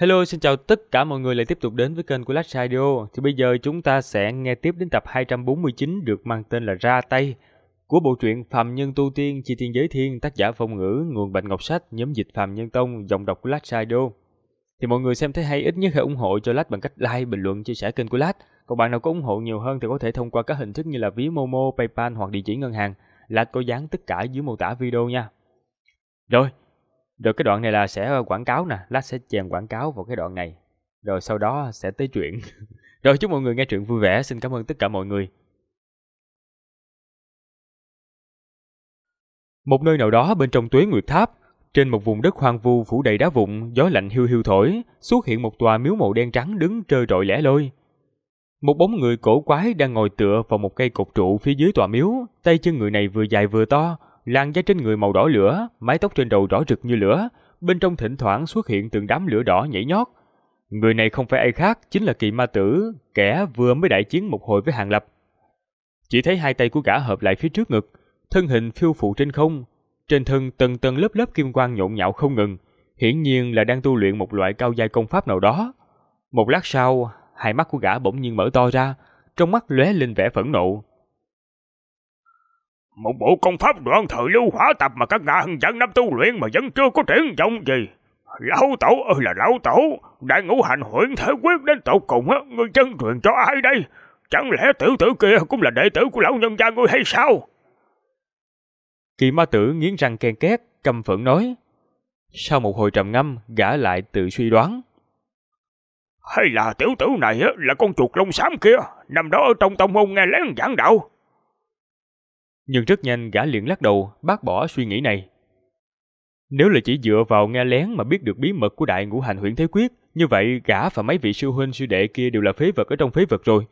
Hello, xin chào tất cả mọi người lại tiếp tục đến với kênh của Lash Radio. Thì bây giờ chúng ta sẽ nghe tiếp đến tập 249 được mang tên là Ra Tay của bộ truyện Phạm Nhân Tu Tiên Chi Tiên Giới Thiên tác giả Phong Ngữ, nguồn Bạch Ngọc Sách, nhóm dịch Phạm Nhân Tông, dòng đọc của Lash Radio. Thì mọi người xem thấy hay ít nhất hãy ủng hộ cho Lash bằng cách like, bình luận, chia sẻ kênh của Lash. Còn bạn nào có ủng hộ nhiều hơn thì có thể thông qua các hình thức như là ví Momo, PayPal hoặc địa chỉ ngân hàng. Lash có dán tất cả dưới mô tả video nha. Rồi, rồi cái đoạn này là sẽ ờ, quảng cáo nè, lát sẽ chèn quảng cáo vào cái đoạn này. Rồi sau đó sẽ tới chuyện. Rồi chúc mọi người nghe chuyện vui vẻ, xin cảm ơn tất cả mọi người. Một nơi nào đó bên trong tuế nguyệt tháp, trên một vùng đất hoang vu phủ đầy đá vụn, gió lạnh hiu hiu thổi, xuất hiện một tòa miếu màu đen trắng đứng trơ trọi lẻ lôi Một bóng người cổ quái đang ngồi tựa vào một cây cột trụ phía dưới tòa miếu, tay chân người này vừa dài vừa to, Làn da trên người màu đỏ lửa, mái tóc trên đầu đỏ rực như lửa, bên trong thỉnh thoảng xuất hiện từng đám lửa đỏ nhảy nhót. Người này không phải ai khác, chính là kỳ ma tử, kẻ vừa mới đại chiến một hồi với Hàng Lập. Chỉ thấy hai tay của gã hợp lại phía trước ngực, thân hình phiêu phụ trên không, trên thân tầng tầng lớp lớp kim quang nhộn nhạo không ngừng, hiển nhiên là đang tu luyện một loại cao giai công pháp nào đó. Một lát sau, hai mắt của gã bỗng nhiên mở to ra, trong mắt lóe lên vẻ phẫn nộ, một bộ công pháp đoạn thời lưu hóa tập mà các ngạ hưng dẫn năm tu luyện mà vẫn chưa có triển vọng gì. Lão tổ ơi là lão tổ, đại ngũ hành huyện thế quyết đến tột cùng á, ngươi chân truyền cho ai đây? Chẳng lẽ tiểu tử kia cũng là đệ tử của lão nhân gia ngươi hay sao? Kỳ ma tử nghiến răng ken két, căm phẫn nói. Sau một hồi trầm ngâm, gã lại tự suy đoán. Hay là tiểu tử này là con chuột lông xám kia, nằm đó ở trong tông môn nghe lén giảng đạo nhưng rất nhanh gã liền lắc đầu, bác bỏ suy nghĩ này. Nếu là chỉ dựa vào nghe lén mà biết được bí mật của đại ngũ hành huyện thế quyết, như vậy gã và mấy vị sư huynh sư đệ kia đều là phế vật ở trong phế vật rồi.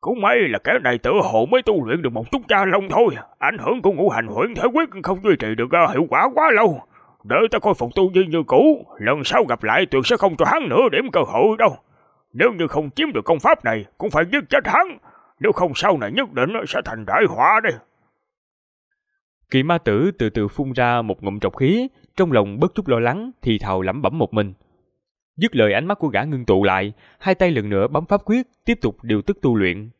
Cũng may là cái này tự hồ mới tu luyện được một chút cha lông thôi, ảnh hưởng của ngũ hành huyện thế quyết không duy trì được hiệu quả quá lâu. Để ta coi phục tu vi như cũ, lần sau gặp lại tuyệt sẽ không cho hắn nữa điểm cơ hội đâu. Nếu như không chiếm được công pháp này, cũng phải giết chết hắn, nếu không sau này nhất định sẽ thành đại họa đây Kỳ ma tử từ từ phun ra một ngụm trọc khí, trong lòng bất chút lo lắng, thì thào lẩm bẩm một mình. Dứt lời ánh mắt của gã ngưng tụ lại, hai tay lần nữa bấm pháp quyết, tiếp tục điều tức tu luyện.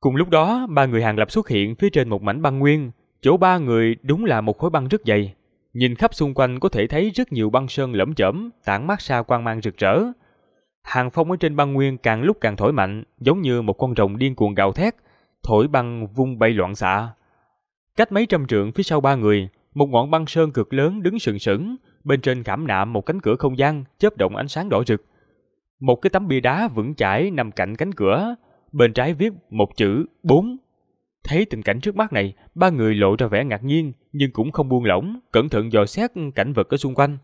Cùng lúc đó, ba người hàng lập xuất hiện phía trên một mảnh băng nguyên. Chỗ ba người đúng là một khối băng rất dày. Nhìn khắp xung quanh có thể thấy rất nhiều băng sơn lẫm chởm, tản mát xa quang mang rực rỡ. Hàng phong ở trên băng nguyên càng lúc càng thổi mạnh, giống như một con rồng điên cuồng gào thét, thổi băng vung bay loạn xạ. Cách mấy trăm trượng phía sau ba người, một ngọn băng sơn cực lớn đứng sừng sững, bên trên khảm nạm một cánh cửa không gian chớp động ánh sáng đỏ rực. Một cái tấm bia đá vững chãi nằm cạnh cánh cửa, bên trái viết một chữ bốn. Thấy tình cảnh trước mắt này, ba người lộ ra vẻ ngạc nhiên nhưng cũng không buông lỏng, cẩn thận dò xét cảnh vật ở xung quanh.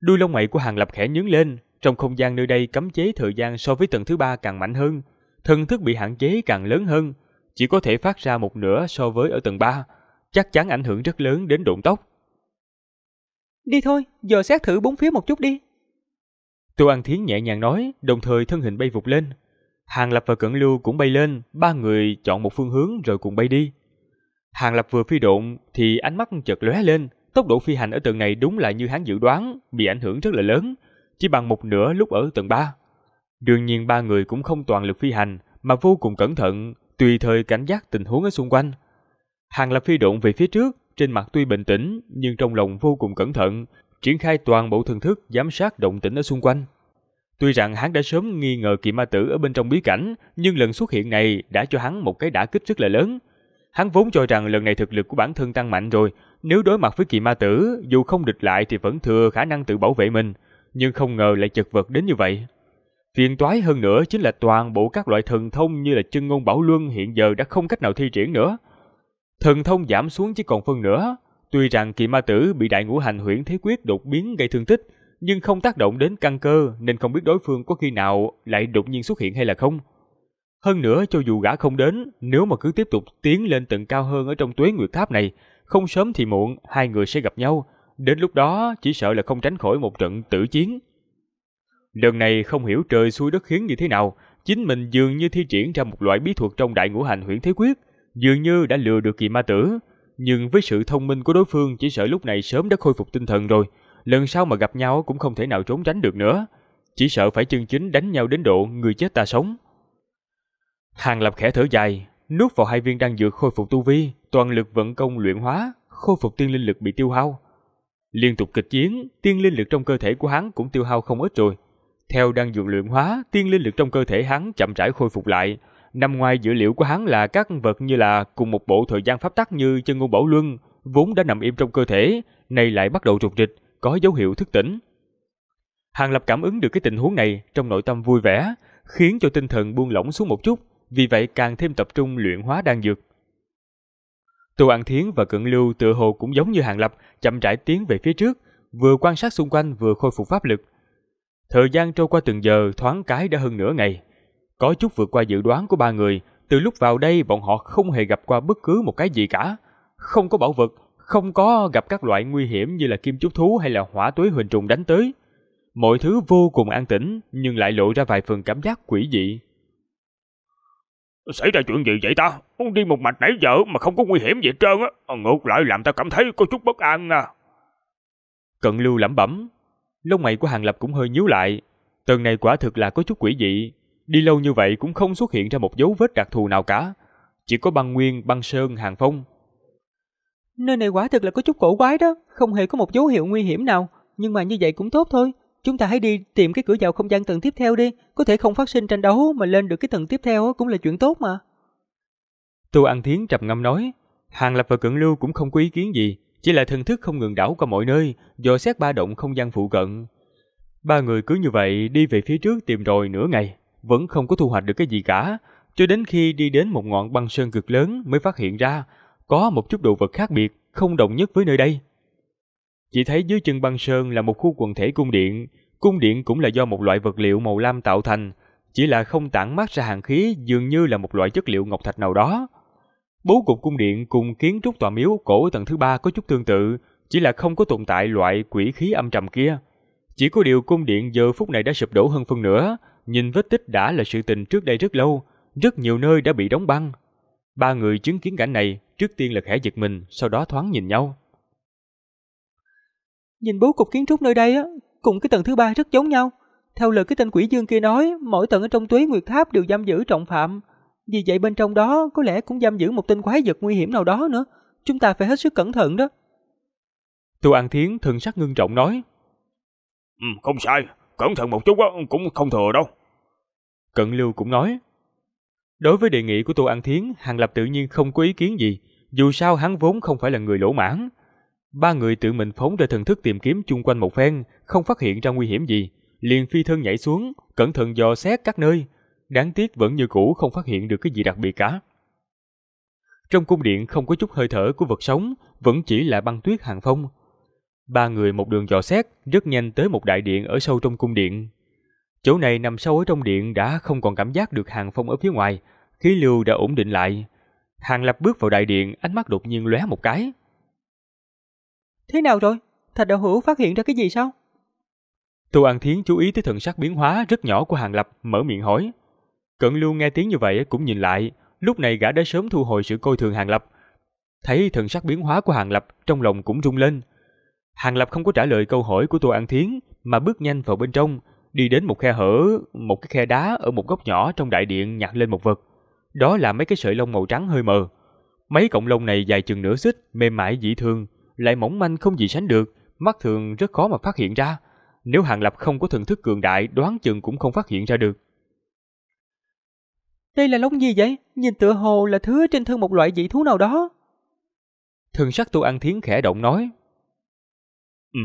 Đuôi lông mày của Hàng Lập khẽ nhướng lên, trong không gian nơi đây cấm chế thời gian so với tầng thứ ba càng mạnh hơn, thần thức bị hạn chế càng lớn hơn, chỉ có thể phát ra một nửa so với ở tầng ba chắc chắn ảnh hưởng rất lớn đến độn tốc. Đi thôi, giờ xét thử bốn phía một chút đi. Tô An Thiến nhẹ nhàng nói, đồng thời thân hình bay vụt lên. Hàng Lập và Cẩn Lưu cũng bay lên, ba người chọn một phương hướng rồi cùng bay đi. Hàng Lập vừa phi độn thì ánh mắt chợt lóe lên, tốc độ phi hành ở tầng này đúng là như hắn dự đoán, bị ảnh hưởng rất là lớn, chỉ bằng một nửa lúc ở tầng 3. Đương nhiên ba người cũng không toàn lực phi hành, mà vô cùng cẩn thận, tùy thời cảnh giác tình huống ở xung quanh. Hàng lập phi độn về phía trước, trên mặt tuy bình tĩnh nhưng trong lòng vô cùng cẩn thận, triển khai toàn bộ thần thức giám sát động tĩnh ở xung quanh. Tuy rằng hắn đã sớm nghi ngờ kỳ ma tử ở bên trong bí cảnh, nhưng lần xuất hiện này đã cho hắn một cái đả kích rất là lớn. Hắn vốn cho rằng lần này thực lực của bản thân tăng mạnh rồi, nếu đối mặt với kỳ ma tử, dù không địch lại thì vẫn thừa khả năng tự bảo vệ mình nhưng không ngờ lại chật vật đến như vậy. Phiền toái hơn nữa chính là toàn bộ các loại thần thông như là chân ngôn bảo luân hiện giờ đã không cách nào thi triển nữa. Thần thông giảm xuống chỉ còn phân nữa. Tuy rằng kỳ ma tử bị đại ngũ hành huyễn thế quyết đột biến gây thương tích, nhưng không tác động đến căn cơ nên không biết đối phương có khi nào lại đột nhiên xuất hiện hay là không. Hơn nữa cho dù gã không đến, nếu mà cứ tiếp tục tiến lên tận cao hơn ở trong tuế nguyệt tháp này, không sớm thì muộn hai người sẽ gặp nhau, đến lúc đó chỉ sợ là không tránh khỏi một trận tử chiến. Lần này không hiểu trời xui đất khiến như thế nào, chính mình dường như thi triển ra một loại bí thuật trong đại ngũ hành huyễn thế quyết, dường như đã lừa được kỳ ma tử. Nhưng với sự thông minh của đối phương chỉ sợ lúc này sớm đã khôi phục tinh thần rồi, lần sau mà gặp nhau cũng không thể nào trốn tránh được nữa. Chỉ sợ phải chân chính đánh nhau đến độ người chết ta sống. Hàng lập khẽ thở dài, nuốt vào hai viên đan dược khôi phục tu vi, toàn lực vận công luyện hóa, khôi phục tiên linh lực bị tiêu hao. Liên tục kịch chiến, tiên linh lực trong cơ thể của hắn cũng tiêu hao không ít rồi. Theo đang dược luyện hóa, tiên linh lực trong cơ thể hắn chậm rãi khôi phục lại. Nằm ngoài dữ liệu của hắn là các vật như là cùng một bộ thời gian pháp tắc như chân ngôn bảo luân, vốn đã nằm im trong cơ thể, nay lại bắt đầu trục trịch, có dấu hiệu thức tỉnh. Hàng Lập cảm ứng được cái tình huống này trong nội tâm vui vẻ, khiến cho tinh thần buông lỏng xuống một chút, vì vậy càng thêm tập trung luyện hóa đan dược. Tô An Thiến và Cận Lưu tự hồ cũng giống như Hàng Lập, chậm rãi tiến về phía trước, vừa quan sát xung quanh vừa khôi phục pháp lực. Thời gian trôi qua từng giờ thoáng cái đã hơn nửa ngày. Có chút vượt qua dự đoán của ba người, từ lúc vào đây bọn họ không hề gặp qua bất cứ một cái gì cả. Không có bảo vật, không có gặp các loại nguy hiểm như là kim chúc thú hay là hỏa tuế huỳnh trùng đánh tới. Mọi thứ vô cùng an tĩnh nhưng lại lộ ra vài phần cảm giác quỷ dị. Xảy ra chuyện gì vậy ta? Đi một mạch nãy giờ mà không có nguy hiểm gì hết trơn á. Ờ, ngược lại làm ta cảm thấy có chút bất an à. Cận lưu lẩm bẩm. Lông mày của Hàng Lập cũng hơi nhíu lại. Tần này quả thực là có chút quỷ dị. Đi lâu như vậy cũng không xuất hiện ra một dấu vết đặc thù nào cả. Chỉ có băng nguyên, băng sơn, hàng phong. Nơi này quả thực là có chút cổ quái đó. Không hề có một dấu hiệu nguy hiểm nào. Nhưng mà như vậy cũng tốt thôi. Chúng ta hãy đi tìm cái cửa vào không gian tầng tiếp theo đi, có thể không phát sinh tranh đấu mà lên được cái tầng tiếp theo cũng là chuyện tốt mà. Tu An Thiến trầm ngâm nói, Hàng Lập và Cận Lưu cũng không có ý kiến gì, chỉ là thần thức không ngừng đảo qua mọi nơi, dò xét ba động không gian phụ cận. Ba người cứ như vậy đi về phía trước tìm rồi nửa ngày, vẫn không có thu hoạch được cái gì cả, cho đến khi đi đến một ngọn băng sơn cực lớn mới phát hiện ra, có một chút đồ vật khác biệt, không đồng nhất với nơi đây. Chỉ thấy dưới chân băng sơn là một khu quần thể cung điện. Cung điện cũng là do một loại vật liệu màu lam tạo thành, chỉ là không tản mát ra hàng khí dường như là một loại chất liệu ngọc thạch nào đó. Bố cục cung điện cùng kiến trúc tòa miếu cổ tầng thứ ba có chút tương tự, chỉ là không có tồn tại loại quỷ khí âm trầm kia. Chỉ có điều cung điện giờ phút này đã sụp đổ hơn phân nửa, nhìn vết tích đã là sự tình trước đây rất lâu, rất nhiều nơi đã bị đóng băng. Ba người chứng kiến cảnh này, trước tiên là khẽ giật mình, sau đó thoáng nhìn nhau. Nhìn bố cục kiến trúc nơi đây á, cùng cái tầng thứ ba rất giống nhau. Theo lời cái tên quỷ dương kia nói, mỗi tầng ở trong tuế nguyệt tháp đều giam giữ trọng phạm. Vì vậy bên trong đó có lẽ cũng giam giữ một tinh quái vật nguy hiểm nào đó nữa. Chúng ta phải hết sức cẩn thận đó. Tu An Thiến thần sắc ngưng trọng nói. Ừ, không sai, cẩn thận một chút đó, cũng không thừa đâu. Cận Lưu cũng nói. Đối với đề nghị của Tu An Thiến, Hàng Lập tự nhiên không có ý kiến gì, dù sao hắn vốn không phải là người lỗ mãn, Ba người tự mình phóng ra thần thức tìm kiếm chung quanh một phen, không phát hiện ra nguy hiểm gì, liền phi thân nhảy xuống, cẩn thận dò xét các nơi. Đáng tiếc vẫn như cũ không phát hiện được cái gì đặc biệt cả. Trong cung điện không có chút hơi thở của vật sống, vẫn chỉ là băng tuyết hàng phong. Ba người một đường dò xét, rất nhanh tới một đại điện ở sâu trong cung điện. Chỗ này nằm sâu ở trong điện đã không còn cảm giác được hàng phong ở phía ngoài, khí lưu đã ổn định lại. Hàng lập bước vào đại điện, ánh mắt đột nhiên lóe một cái, Thế nào rồi? Thạch đạo hữu phát hiện ra cái gì sao? tu An Thiến chú ý tới thần sắc biến hóa rất nhỏ của Hàng Lập, mở miệng hỏi. Cận Lưu nghe tiếng như vậy cũng nhìn lại, lúc này gã đã sớm thu hồi sự coi thường Hàng Lập. Thấy thần sắc biến hóa của Hàng Lập, trong lòng cũng rung lên. Hàng Lập không có trả lời câu hỏi của tu An Thiến, mà bước nhanh vào bên trong, đi đến một khe hở, một cái khe đá ở một góc nhỏ trong đại điện nhặt lên một vật. Đó là mấy cái sợi lông màu trắng hơi mờ. Mấy cọng lông này dài chừng nửa xích, mềm mại dị thường, lại mỏng manh không gì sánh được, mắt thường rất khó mà phát hiện ra. Nếu Hàng Lập không có thần thức cường đại, đoán chừng cũng không phát hiện ra được. Đây là lông gì vậy? Nhìn tựa hồ là thứ trên thân một loại dị thú nào đó. thần sắc Tô An Thiến khẽ động nói. Ừ,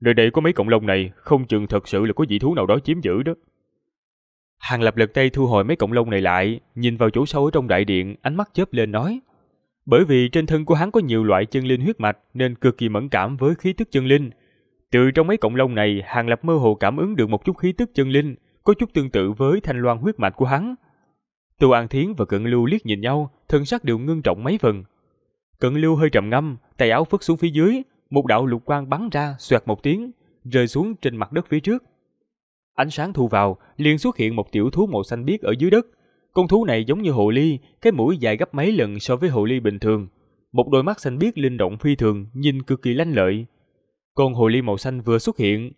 nơi đây có mấy cọng lông này, không chừng thật sự là có dị thú nào đó chiếm giữ đó. Hàng Lập lật tay thu hồi mấy cọng lông này lại, nhìn vào chỗ sâu ở trong đại điện, ánh mắt chớp lên nói. Bởi vì trên thân của hắn có nhiều loại chân linh huyết mạch nên cực kỳ mẫn cảm với khí tức chân linh. Từ trong mấy cộng lông này, Hàng Lập mơ hồ cảm ứng được một chút khí tức chân linh, có chút tương tự với thanh loan huyết mạch của hắn. Tô An Thiến và Cận Lưu liếc nhìn nhau, thân sắc đều ngưng trọng mấy phần. Cận Lưu hơi trầm ngâm, tay áo phất xuống phía dưới, một đạo lục quang bắn ra, xoẹt một tiếng, rơi xuống trên mặt đất phía trước. Ánh sáng thu vào, liền xuất hiện một tiểu thú màu xanh biếc ở dưới đất, con thú này giống như hồ ly, cái mũi dài gấp mấy lần so với hồ ly bình thường. Một đôi mắt xanh biếc linh động phi thường, nhìn cực kỳ lanh lợi. Con hồ ly màu xanh vừa xuất hiện,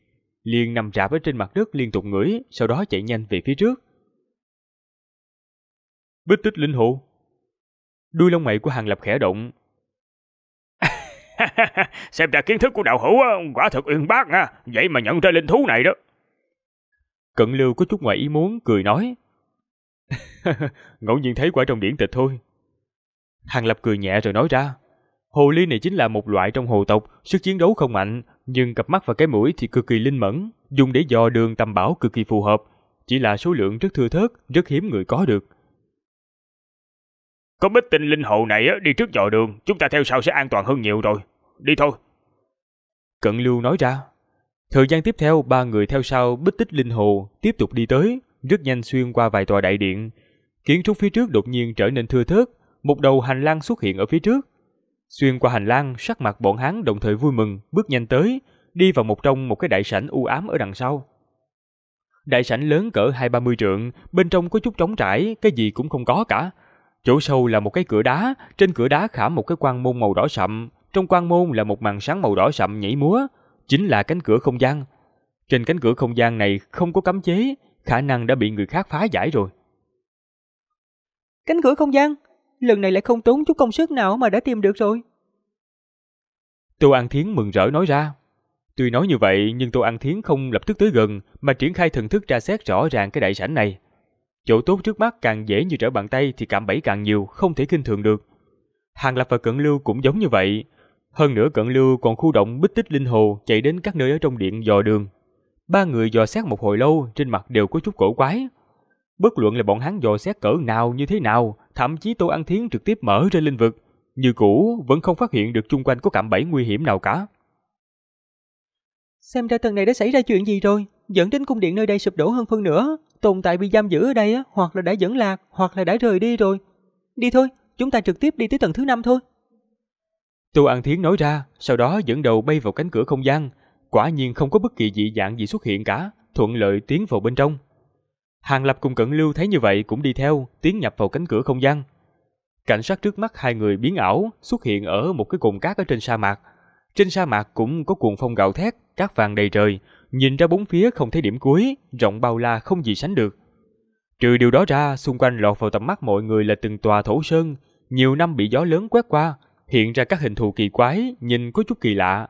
liền nằm rạp ở trên mặt đất liên tục ngửi, sau đó chạy nhanh về phía trước. Bích tích linh hồ. Đuôi lông mày của Hàng Lập khẽ động. Xem ra kiến thức của đạo hữu quả thật uyên bác nha, vậy mà nhận ra linh thú này đó. Cận lưu có chút ngoài ý muốn, cười nói. Ngẫu nhiên thấy quả trong điển tịch thôi. Hàng Lập cười nhẹ rồi nói ra. Hồ ly này chính là một loại trong hồ tộc, sức chiến đấu không mạnh, nhưng cặp mắt và cái mũi thì cực kỳ linh mẫn, dùng để dò đường tầm bảo cực kỳ phù hợp. Chỉ là số lượng rất thưa thớt, rất hiếm người có được. Có bích tinh linh hồ này á đi trước dò đường, chúng ta theo sau sẽ an toàn hơn nhiều rồi. Đi thôi. Cận Lưu nói ra. Thời gian tiếp theo, ba người theo sau bích tích linh hồ tiếp tục đi tới rất nhanh xuyên qua vài tòa đại điện. Kiến trúc phía trước đột nhiên trở nên thưa thớt, một đầu hành lang xuất hiện ở phía trước. Xuyên qua hành lang, sắc mặt bọn hắn đồng thời vui mừng, bước nhanh tới, đi vào một trong một cái đại sảnh u ám ở đằng sau. Đại sảnh lớn cỡ hai ba mươi trượng, bên trong có chút trống trải, cái gì cũng không có cả. Chỗ sâu là một cái cửa đá, trên cửa đá khảm một cái quan môn màu đỏ sậm, trong quan môn là một màn sáng màu đỏ sậm nhảy múa, chính là cánh cửa không gian. Trên cánh cửa không gian này không có cấm chế, khả năng đã bị người khác phá giải rồi. Cánh cửa không gian, lần này lại không tốn chút công sức nào mà đã tìm được rồi. Tô An Thiến mừng rỡ nói ra. Tuy nói như vậy nhưng Tô An Thiến không lập tức tới gần mà triển khai thần thức ra xét rõ ràng cái đại sảnh này. Chỗ tốt trước mắt càng dễ như trở bàn tay thì cảm bẫy càng nhiều, không thể kinh thường được. Hàng Lập và Cận Lưu cũng giống như vậy. Hơn nữa Cận Lưu còn khu động bích tích linh hồ chạy đến các nơi ở trong điện dò đường, Ba người dò xét một hồi lâu, trên mặt đều có chút cổ quái. Bất luận là bọn hắn dò xét cỡ nào như thế nào, thậm chí Tô An Thiến trực tiếp mở ra linh vực, như cũ vẫn không phát hiện được chung quanh có cạm bẫy nguy hiểm nào cả. Xem ra tầng này đã xảy ra chuyện gì rồi, dẫn đến cung điện nơi đây sụp đổ hơn phân nữa tồn tại bị giam giữ ở đây hoặc là đã dẫn lạc, hoặc là đã rời đi rồi. Đi thôi, chúng ta trực tiếp đi tới tầng thứ năm thôi. Tô An Thiến nói ra, sau đó dẫn đầu bay vào cánh cửa không gian, Quả nhiên không có bất kỳ dị dạng gì xuất hiện cả, thuận lợi tiến vào bên trong. Hàng Lập cùng Cận Lưu thấy như vậy cũng đi theo, tiến nhập vào cánh cửa không gian. Cảnh sát trước mắt hai người biến ảo, xuất hiện ở một cái cồn cát ở trên sa mạc. Trên sa mạc cũng có cuồng phong gạo thét, cát vàng đầy trời, nhìn ra bốn phía không thấy điểm cuối, rộng bao la không gì sánh được. Trừ điều đó ra, xung quanh lọt vào tầm mắt mọi người là từng tòa thổ sơn, nhiều năm bị gió lớn quét qua, hiện ra các hình thù kỳ quái, nhìn có chút kỳ lạ.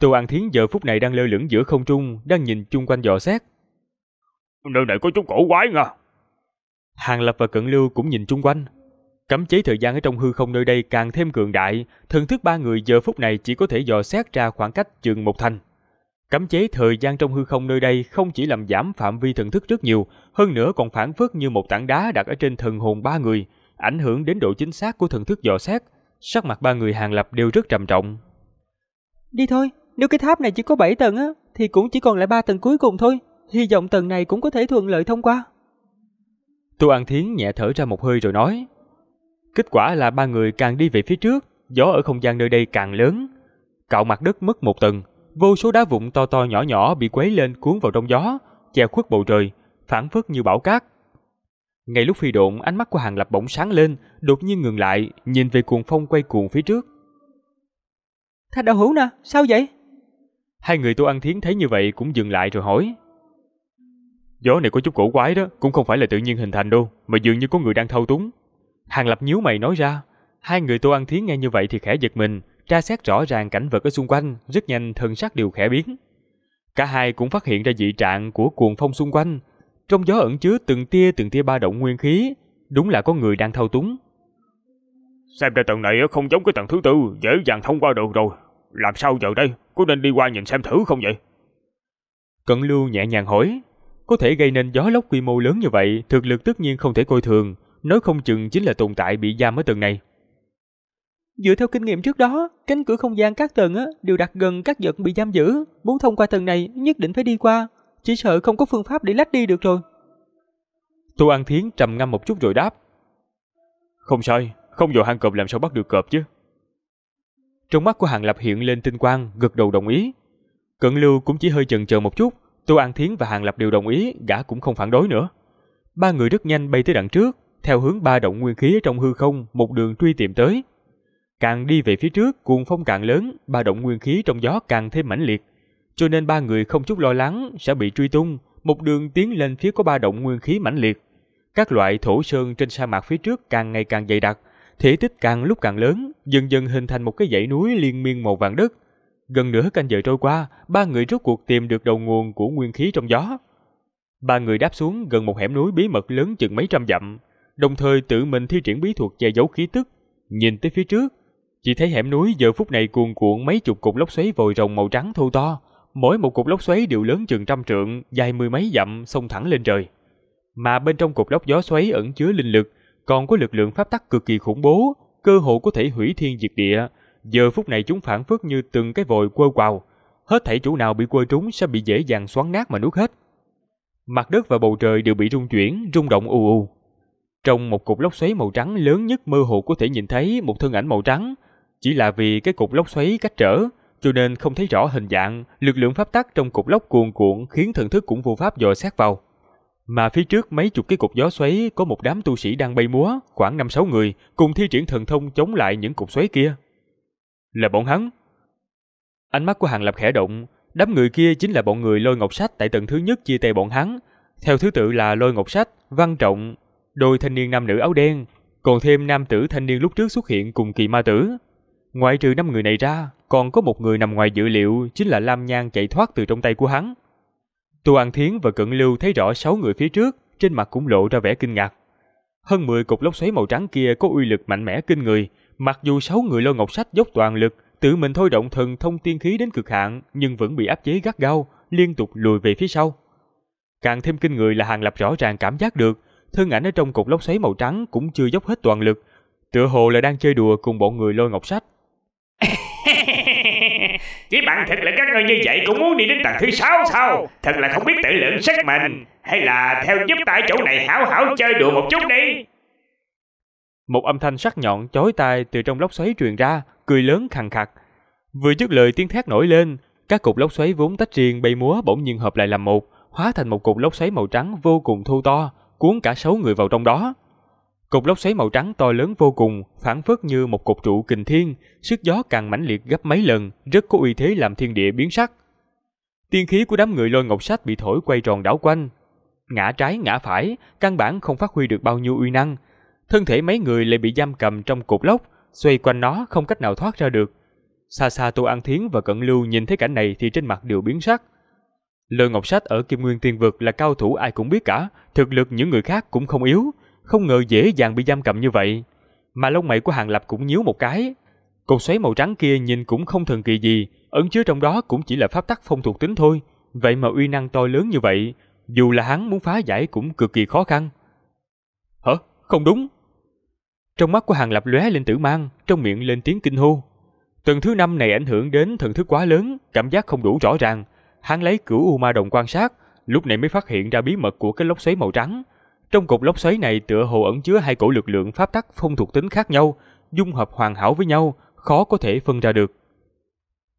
Tô An Thiến giờ phút này đang lơ lửng giữa không trung, đang nhìn chung quanh dò xét. Nơi này có chút cổ quái nha. Hàng Lập và Cận Lưu cũng nhìn chung quanh. Cấm chế thời gian ở trong hư không nơi đây càng thêm cường đại, thần thức ba người giờ phút này chỉ có thể dò xét ra khoảng cách chừng một thành. Cấm chế thời gian trong hư không nơi đây không chỉ làm giảm phạm vi thần thức rất nhiều, hơn nữa còn phản phất như một tảng đá đặt ở trên thần hồn ba người, ảnh hưởng đến độ chính xác của thần thức dò xét. Sắc mặt ba người hàng lập đều rất trầm trọng. Đi thôi, nếu cái tháp này chỉ có 7 tầng á, thì cũng chỉ còn lại 3 tầng cuối cùng thôi. Hy vọng tầng này cũng có thể thuận lợi thông qua. Tu An Thiến nhẹ thở ra một hơi rồi nói. Kết quả là ba người càng đi về phía trước, gió ở không gian nơi đây càng lớn. Cạo mặt đất mất một tầng, vô số đá vụn to to nhỏ nhỏ bị quấy lên cuốn vào trong gió, che khuất bầu trời, phản phất như bão cát. Ngay lúc phi độn, ánh mắt của Hàng Lập bỗng sáng lên, đột nhiên ngừng lại, nhìn về cuồng phong quay cuồng phía trước. Thạch đạo hữu nè, sao vậy? Hai người Tô Ăn Thiến thấy như vậy cũng dừng lại rồi hỏi. Gió này có chút cổ quái đó, cũng không phải là tự nhiên hình thành đâu, mà dường như có người đang thâu túng. Hàng Lập nhíu mày nói ra, hai người Tô Ăn Thiến nghe như vậy thì khẽ giật mình, tra xét rõ ràng cảnh vật ở xung quanh, rất nhanh thần sắc đều khẽ biến. Cả hai cũng phát hiện ra dị trạng của cuồng phong xung quanh, trong gió ẩn chứa từng tia từng tia ba động nguyên khí, đúng là có người đang thâu túng. Xem ra tầng này không giống cái tầng thứ tư, dễ dàng thông qua được rồi, làm sao giờ đây? có nên đi qua nhìn xem thử không vậy? Cận Lưu nhẹ nhàng hỏi, có thể gây nên gió lốc quy mô lớn như vậy, thực lực tất nhiên không thể coi thường, nói không chừng chính là tồn tại bị giam ở tầng này. Dựa theo kinh nghiệm trước đó, cánh cửa không gian các tầng á, đều đặt gần các vật bị giam giữ, muốn thông qua tầng này nhất định phải đi qua, chỉ sợ không có phương pháp để lách đi được rồi. tu An Thiến trầm ngâm một chút rồi đáp. Không sai, không vào hang cọp làm sao bắt được cọp chứ. Trong mắt của Hàng Lập hiện lên tinh quang, gật đầu đồng ý. Cận Lưu cũng chỉ hơi chần chờ một chút, Tô An Thiến và Hàng Lập đều đồng ý, gã cũng không phản đối nữa. Ba người rất nhanh bay tới đằng trước, theo hướng ba động nguyên khí trong hư không một đường truy tìm tới. Càng đi về phía trước, cuồng phong càng lớn, ba động nguyên khí trong gió càng thêm mãnh liệt, cho nên ba người không chút lo lắng sẽ bị truy tung, một đường tiến lên phía có ba động nguyên khí mãnh liệt. Các loại thổ sơn trên sa mạc phía trước càng ngày càng dày đặc, thể tích càng lúc càng lớn, dần dần hình thành một cái dãy núi liên miên màu vàng đất. Gần nửa canh giờ trôi qua, ba người rốt cuộc tìm được đầu nguồn của nguyên khí trong gió. Ba người đáp xuống gần một hẻm núi bí mật lớn chừng mấy trăm dặm, đồng thời tự mình thi triển bí thuật che giấu khí tức. Nhìn tới phía trước, chỉ thấy hẻm núi giờ phút này cuồn cuộn mấy chục cục lốc xoáy vòi rồng màu trắng thô to. Mỗi một cục lốc xoáy đều lớn chừng trăm trượng, dài mười mấy dặm, xông thẳng lên trời. Mà bên trong cục lốc gió xoáy ẩn chứa linh lực, còn có lực lượng pháp tắc cực kỳ khủng bố, cơ hội có thể hủy thiên diệt địa. Giờ phút này chúng phản phất như từng cái vòi quơ quào. Hết thảy chủ nào bị quơ trúng sẽ bị dễ dàng xoắn nát mà nuốt hết. Mặt đất và bầu trời đều bị rung chuyển, rung động ù ù. Trong một cục lốc xoáy màu trắng lớn nhất mơ hồ có thể nhìn thấy một thân ảnh màu trắng. Chỉ là vì cái cục lốc xoáy cách trở, cho nên không thấy rõ hình dạng, lực lượng pháp tắc trong cục lốc cuồn cuộn khiến thần thức cũng vô pháp dò xét vào. Mà phía trước mấy chục cái cục gió xoáy có một đám tu sĩ đang bay múa, khoảng năm sáu người, cùng thi triển thần thông chống lại những cục xoáy kia. Là bọn hắn. Ánh mắt của Hàng Lập khẽ động, đám người kia chính là bọn người lôi ngọc sách tại tầng thứ nhất chia tay bọn hắn. Theo thứ tự là lôi ngọc sách, văn trọng, đôi thanh niên nam nữ áo đen, còn thêm nam tử thanh niên lúc trước xuất hiện cùng kỳ ma tử. Ngoại trừ năm người này ra, còn có một người nằm ngoài dự liệu chính là Lam Nhan chạy thoát từ trong tay của hắn. Tô An Thiến và Cận Lưu thấy rõ sáu người phía trước, trên mặt cũng lộ ra vẻ kinh ngạc. Hơn 10 cục lốc xoáy màu trắng kia có uy lực mạnh mẽ kinh người, mặc dù sáu người lôi ngọc sách dốc toàn lực, tự mình thôi động thần thông tiên khí đến cực hạn nhưng vẫn bị áp chế gắt gao, liên tục lùi về phía sau. Càng thêm kinh người là Hàng Lập rõ ràng cảm giác được, thân ảnh ở trong cục lốc xoáy màu trắng cũng chưa dốc hết toàn lực, tựa hồ là đang chơi đùa cùng bọn người lôi ngọc sách. Chỉ bạn thật là các ngươi như vậy cũng muốn đi đến tầng thứ sáu sao Thật là không biết tự lượng sức mình Hay là theo giúp tại chỗ này hảo hảo chơi đùa một chút đi Một âm thanh sắc nhọn chói tai từ trong lốc xoáy truyền ra Cười lớn khằng khặc Vừa dứt lời tiếng thét nổi lên Các cục lốc xoáy vốn tách riêng bay múa bỗng nhiên hợp lại làm một Hóa thành một cục lốc xoáy màu trắng vô cùng thu to Cuốn cả sáu người vào trong đó Cột lốc xoáy màu trắng to lớn vô cùng, phản phất như một cột trụ kình thiên, sức gió càng mãnh liệt gấp mấy lần, rất có uy thế làm thiên địa biến sắc. Tiên khí của đám người lôi ngọc sách bị thổi quay tròn đảo quanh. Ngã trái ngã phải, căn bản không phát huy được bao nhiêu uy năng. Thân thể mấy người lại bị giam cầm trong cột lốc, xoay quanh nó không cách nào thoát ra được. Xa xa Tô An Thiến và Cận Lưu nhìn thấy cảnh này thì trên mặt đều biến sắc. Lôi Ngọc Sách ở Kim Nguyên Tiên Vực là cao thủ ai cũng biết cả, thực lực những người khác cũng không yếu, không ngờ dễ dàng bị giam cầm như vậy. Mà lông mày của Hàng Lập cũng nhíu một cái. Cột xoáy màu trắng kia nhìn cũng không thần kỳ gì, ẩn chứa trong đó cũng chỉ là pháp tắc phong thuộc tính thôi. Vậy mà uy năng to lớn như vậy, dù là hắn muốn phá giải cũng cực kỳ khó khăn. Hả? Không đúng. Trong mắt của Hàng Lập lóe lên tử mang, trong miệng lên tiếng kinh hô. Tầng thứ năm này ảnh hưởng đến thần thức quá lớn, cảm giác không đủ rõ ràng. Hắn lấy cửu u ma đồng quan sát, lúc này mới phát hiện ra bí mật của cái lốc xoáy màu trắng. Trong cột lốc xoáy này tựa hồ ẩn chứa hai cổ lực lượng pháp tắc phong thuộc tính khác nhau, dung hợp hoàn hảo với nhau, khó có thể phân ra được.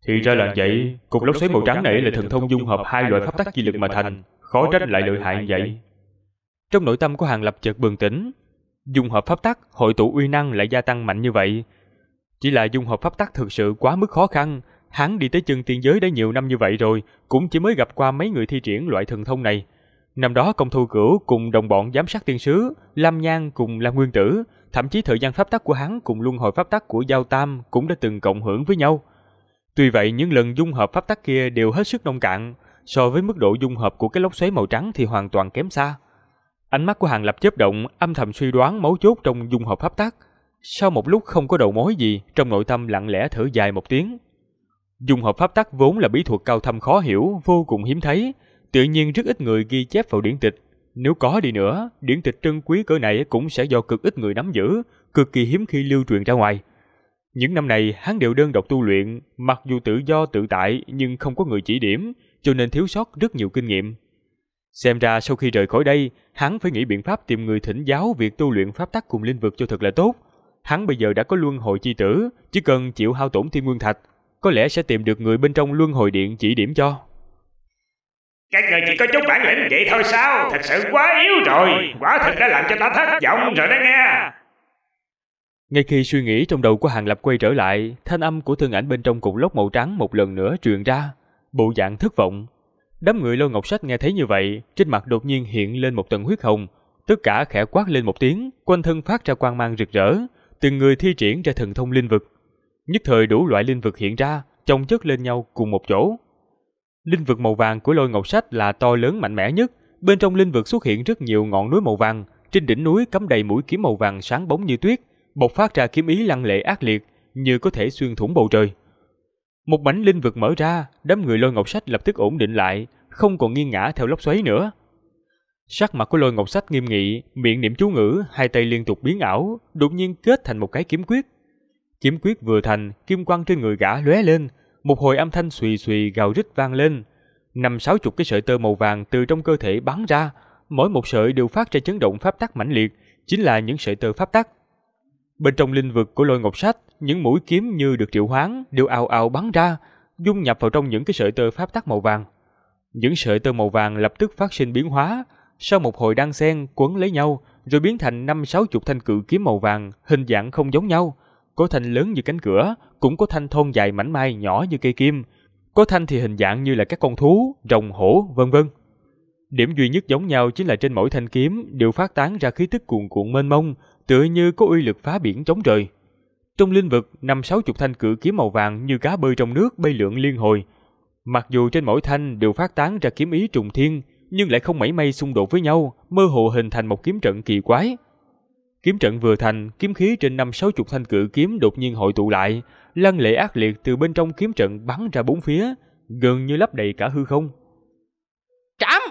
Thì ra là vậy, cục lốc xoáy màu trắng này là thần thông dung hợp hai loại pháp tắc chi lực mà thành, khó trách lại lợi hại vậy. Trong nội tâm của Hàng Lập chợt bừng tỉnh, dung hợp pháp tắc, hội tụ uy năng lại gia tăng mạnh như vậy. Chỉ là dung hợp pháp tắc thực sự quá mức khó khăn, hắn đi tới chân tiên giới đã nhiều năm như vậy rồi, cũng chỉ mới gặp qua mấy người thi triển loại thần thông này, Năm đó công thu cửu cùng đồng bọn giám sát tiên sứ, Lam Nhan cùng Lam Nguyên Tử, thậm chí thời gian pháp tắc của hắn cùng luân hồi pháp tắc của Giao Tam cũng đã từng cộng hưởng với nhau. Tuy vậy những lần dung hợp pháp tắc kia đều hết sức nông cạn, so với mức độ dung hợp của cái lốc xoáy màu trắng thì hoàn toàn kém xa. Ánh mắt của Hàng Lập chớp động, âm thầm suy đoán mấu chốt trong dung hợp pháp tắc. Sau một lúc không có đầu mối gì, trong nội tâm lặng lẽ thở dài một tiếng. Dung hợp pháp tắc vốn là bí thuật cao thâm khó hiểu, vô cùng hiếm thấy, tự nhiên rất ít người ghi chép vào điển tịch. Nếu có đi nữa, điển tịch trân quý cỡ này cũng sẽ do cực ít người nắm giữ, cực kỳ hiếm khi lưu truyền ra ngoài. Những năm này, hắn đều đơn độc tu luyện, mặc dù tự do tự tại nhưng không có người chỉ điểm, cho nên thiếu sót rất nhiều kinh nghiệm. Xem ra sau khi rời khỏi đây, hắn phải nghĩ biện pháp tìm người thỉnh giáo việc tu luyện pháp tắc cùng linh vực cho thật là tốt. Hắn bây giờ đã có luân hồi chi tử, chỉ cần chịu hao tổn thiên nguyên thạch, có lẽ sẽ tìm được người bên trong luân hồi điện chỉ điểm cho. Các người chỉ có chút bản lĩnh vậy thôi sao Thật sự quá yếu rồi Quả thật đã làm cho ta thất vọng rồi đó nghe ngay khi suy nghĩ trong đầu của Hàng Lập quay trở lại, thanh âm của thân ảnh bên trong cục lốc màu trắng một lần nữa truyền ra, bộ dạng thất vọng. Đám người lôi ngọc sách nghe thấy như vậy, trên mặt đột nhiên hiện lên một tầng huyết hồng, tất cả khẽ quát lên một tiếng, quanh thân phát ra quang mang rực rỡ, từng người thi triển ra thần thông linh vực. Nhất thời đủ loại linh vực hiện ra, chồng chất lên nhau cùng một chỗ. Linh vực màu vàng của lôi ngọc sách là to lớn mạnh mẽ nhất. Bên trong linh vực xuất hiện rất nhiều ngọn núi màu vàng. Trên đỉnh núi cắm đầy mũi kiếm màu vàng sáng bóng như tuyết, bộc phát ra kiếm ý lăng lệ ác liệt, như có thể xuyên thủng bầu trời. Một mảnh linh vực mở ra, đám người lôi ngọc sách lập tức ổn định lại, không còn nghiêng ngã theo lốc xoáy nữa. Sắc mặt của lôi ngọc sách nghiêm nghị, miệng niệm chú ngữ, hai tay liên tục biến ảo, đột nhiên kết thành một cái kiếm quyết. Kiếm quyết vừa thành, kim quang trên người gã lóe lên, một hồi âm thanh xùy xùy gào rít vang lên. Năm sáu chục cái sợi tơ màu vàng từ trong cơ thể bắn ra, mỗi một sợi đều phát ra chấn động pháp tắc mãnh liệt, chính là những sợi tơ pháp tắc. Bên trong linh vực của lôi ngọc sách, những mũi kiếm như được triệu hoán đều ào ào bắn ra, dung nhập vào trong những cái sợi tơ pháp tắc màu vàng. Những sợi tơ màu vàng lập tức phát sinh biến hóa, sau một hồi đan xen quấn lấy nhau, rồi biến thành năm sáu chục thanh cự kiếm màu vàng, hình dạng không giống nhau có thanh lớn như cánh cửa, cũng có thanh thon dài mảnh mai nhỏ như cây kim, có thanh thì hình dạng như là các con thú, rồng hổ, vân vân. Điểm duy nhất giống nhau chính là trên mỗi thanh kiếm đều phát tán ra khí tức cuồn cuộn mênh mông, tựa như có uy lực phá biển chống trời. Trong linh vực, năm sáu chục thanh cự kiếm màu vàng như cá bơi trong nước bay lượn liên hồi. Mặc dù trên mỗi thanh đều phát tán ra kiếm ý trùng thiên, nhưng lại không mảy may xung đột với nhau, mơ hồ hình thành một kiếm trận kỳ quái, Kiếm trận vừa thành, kiếm khí trên năm sáu chục thanh cự kiếm đột nhiên hội tụ lại, lăng lệ ác liệt từ bên trong kiếm trận bắn ra bốn phía, gần như lấp đầy cả hư không. Trảm!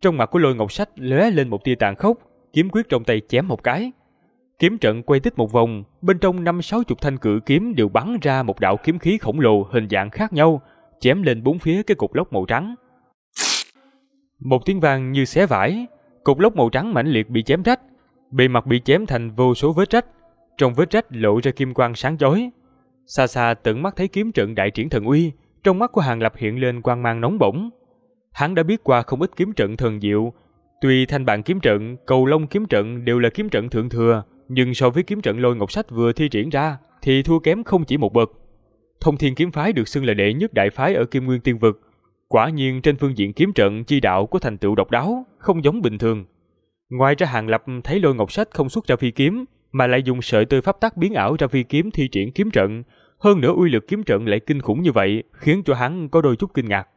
Trong mặt của lôi ngọc sách lóe lên một tia tàn khốc, kiếm quyết trong tay chém một cái. Kiếm trận quay tích một vòng, bên trong năm sáu chục thanh cự kiếm đều bắn ra một đạo kiếm khí khổng lồ hình dạng khác nhau, chém lên bốn phía cái cục lốc màu trắng. Một tiếng vang như xé vải, cục lốc màu trắng mãnh liệt bị chém rách, bề mặt bị chém thành vô số vết rách, trong vết rách lộ ra kim quang sáng chói. Xa xa tận mắt thấy kiếm trận đại triển thần uy, trong mắt của Hàng Lập hiện lên quang mang nóng bỏng. Hắn đã biết qua không ít kiếm trận thần diệu, tuy thanh bản kiếm trận, cầu long kiếm trận đều là kiếm trận thượng thừa, nhưng so với kiếm trận lôi ngọc sách vừa thi triển ra thì thua kém không chỉ một bậc. Thông Thiên kiếm phái được xưng là đệ nhất đại phái ở Kim Nguyên Tiên vực, quả nhiên trên phương diện kiếm trận chi đạo có thành tựu độc đáo, không giống bình thường. Ngoài ra Hàng Lập thấy lôi ngọc sách không xuất ra phi kiếm, mà lại dùng sợi tơ pháp tắc biến ảo ra phi kiếm thi triển kiếm trận. Hơn nữa uy lực kiếm trận lại kinh khủng như vậy, khiến cho hắn có đôi chút kinh ngạc.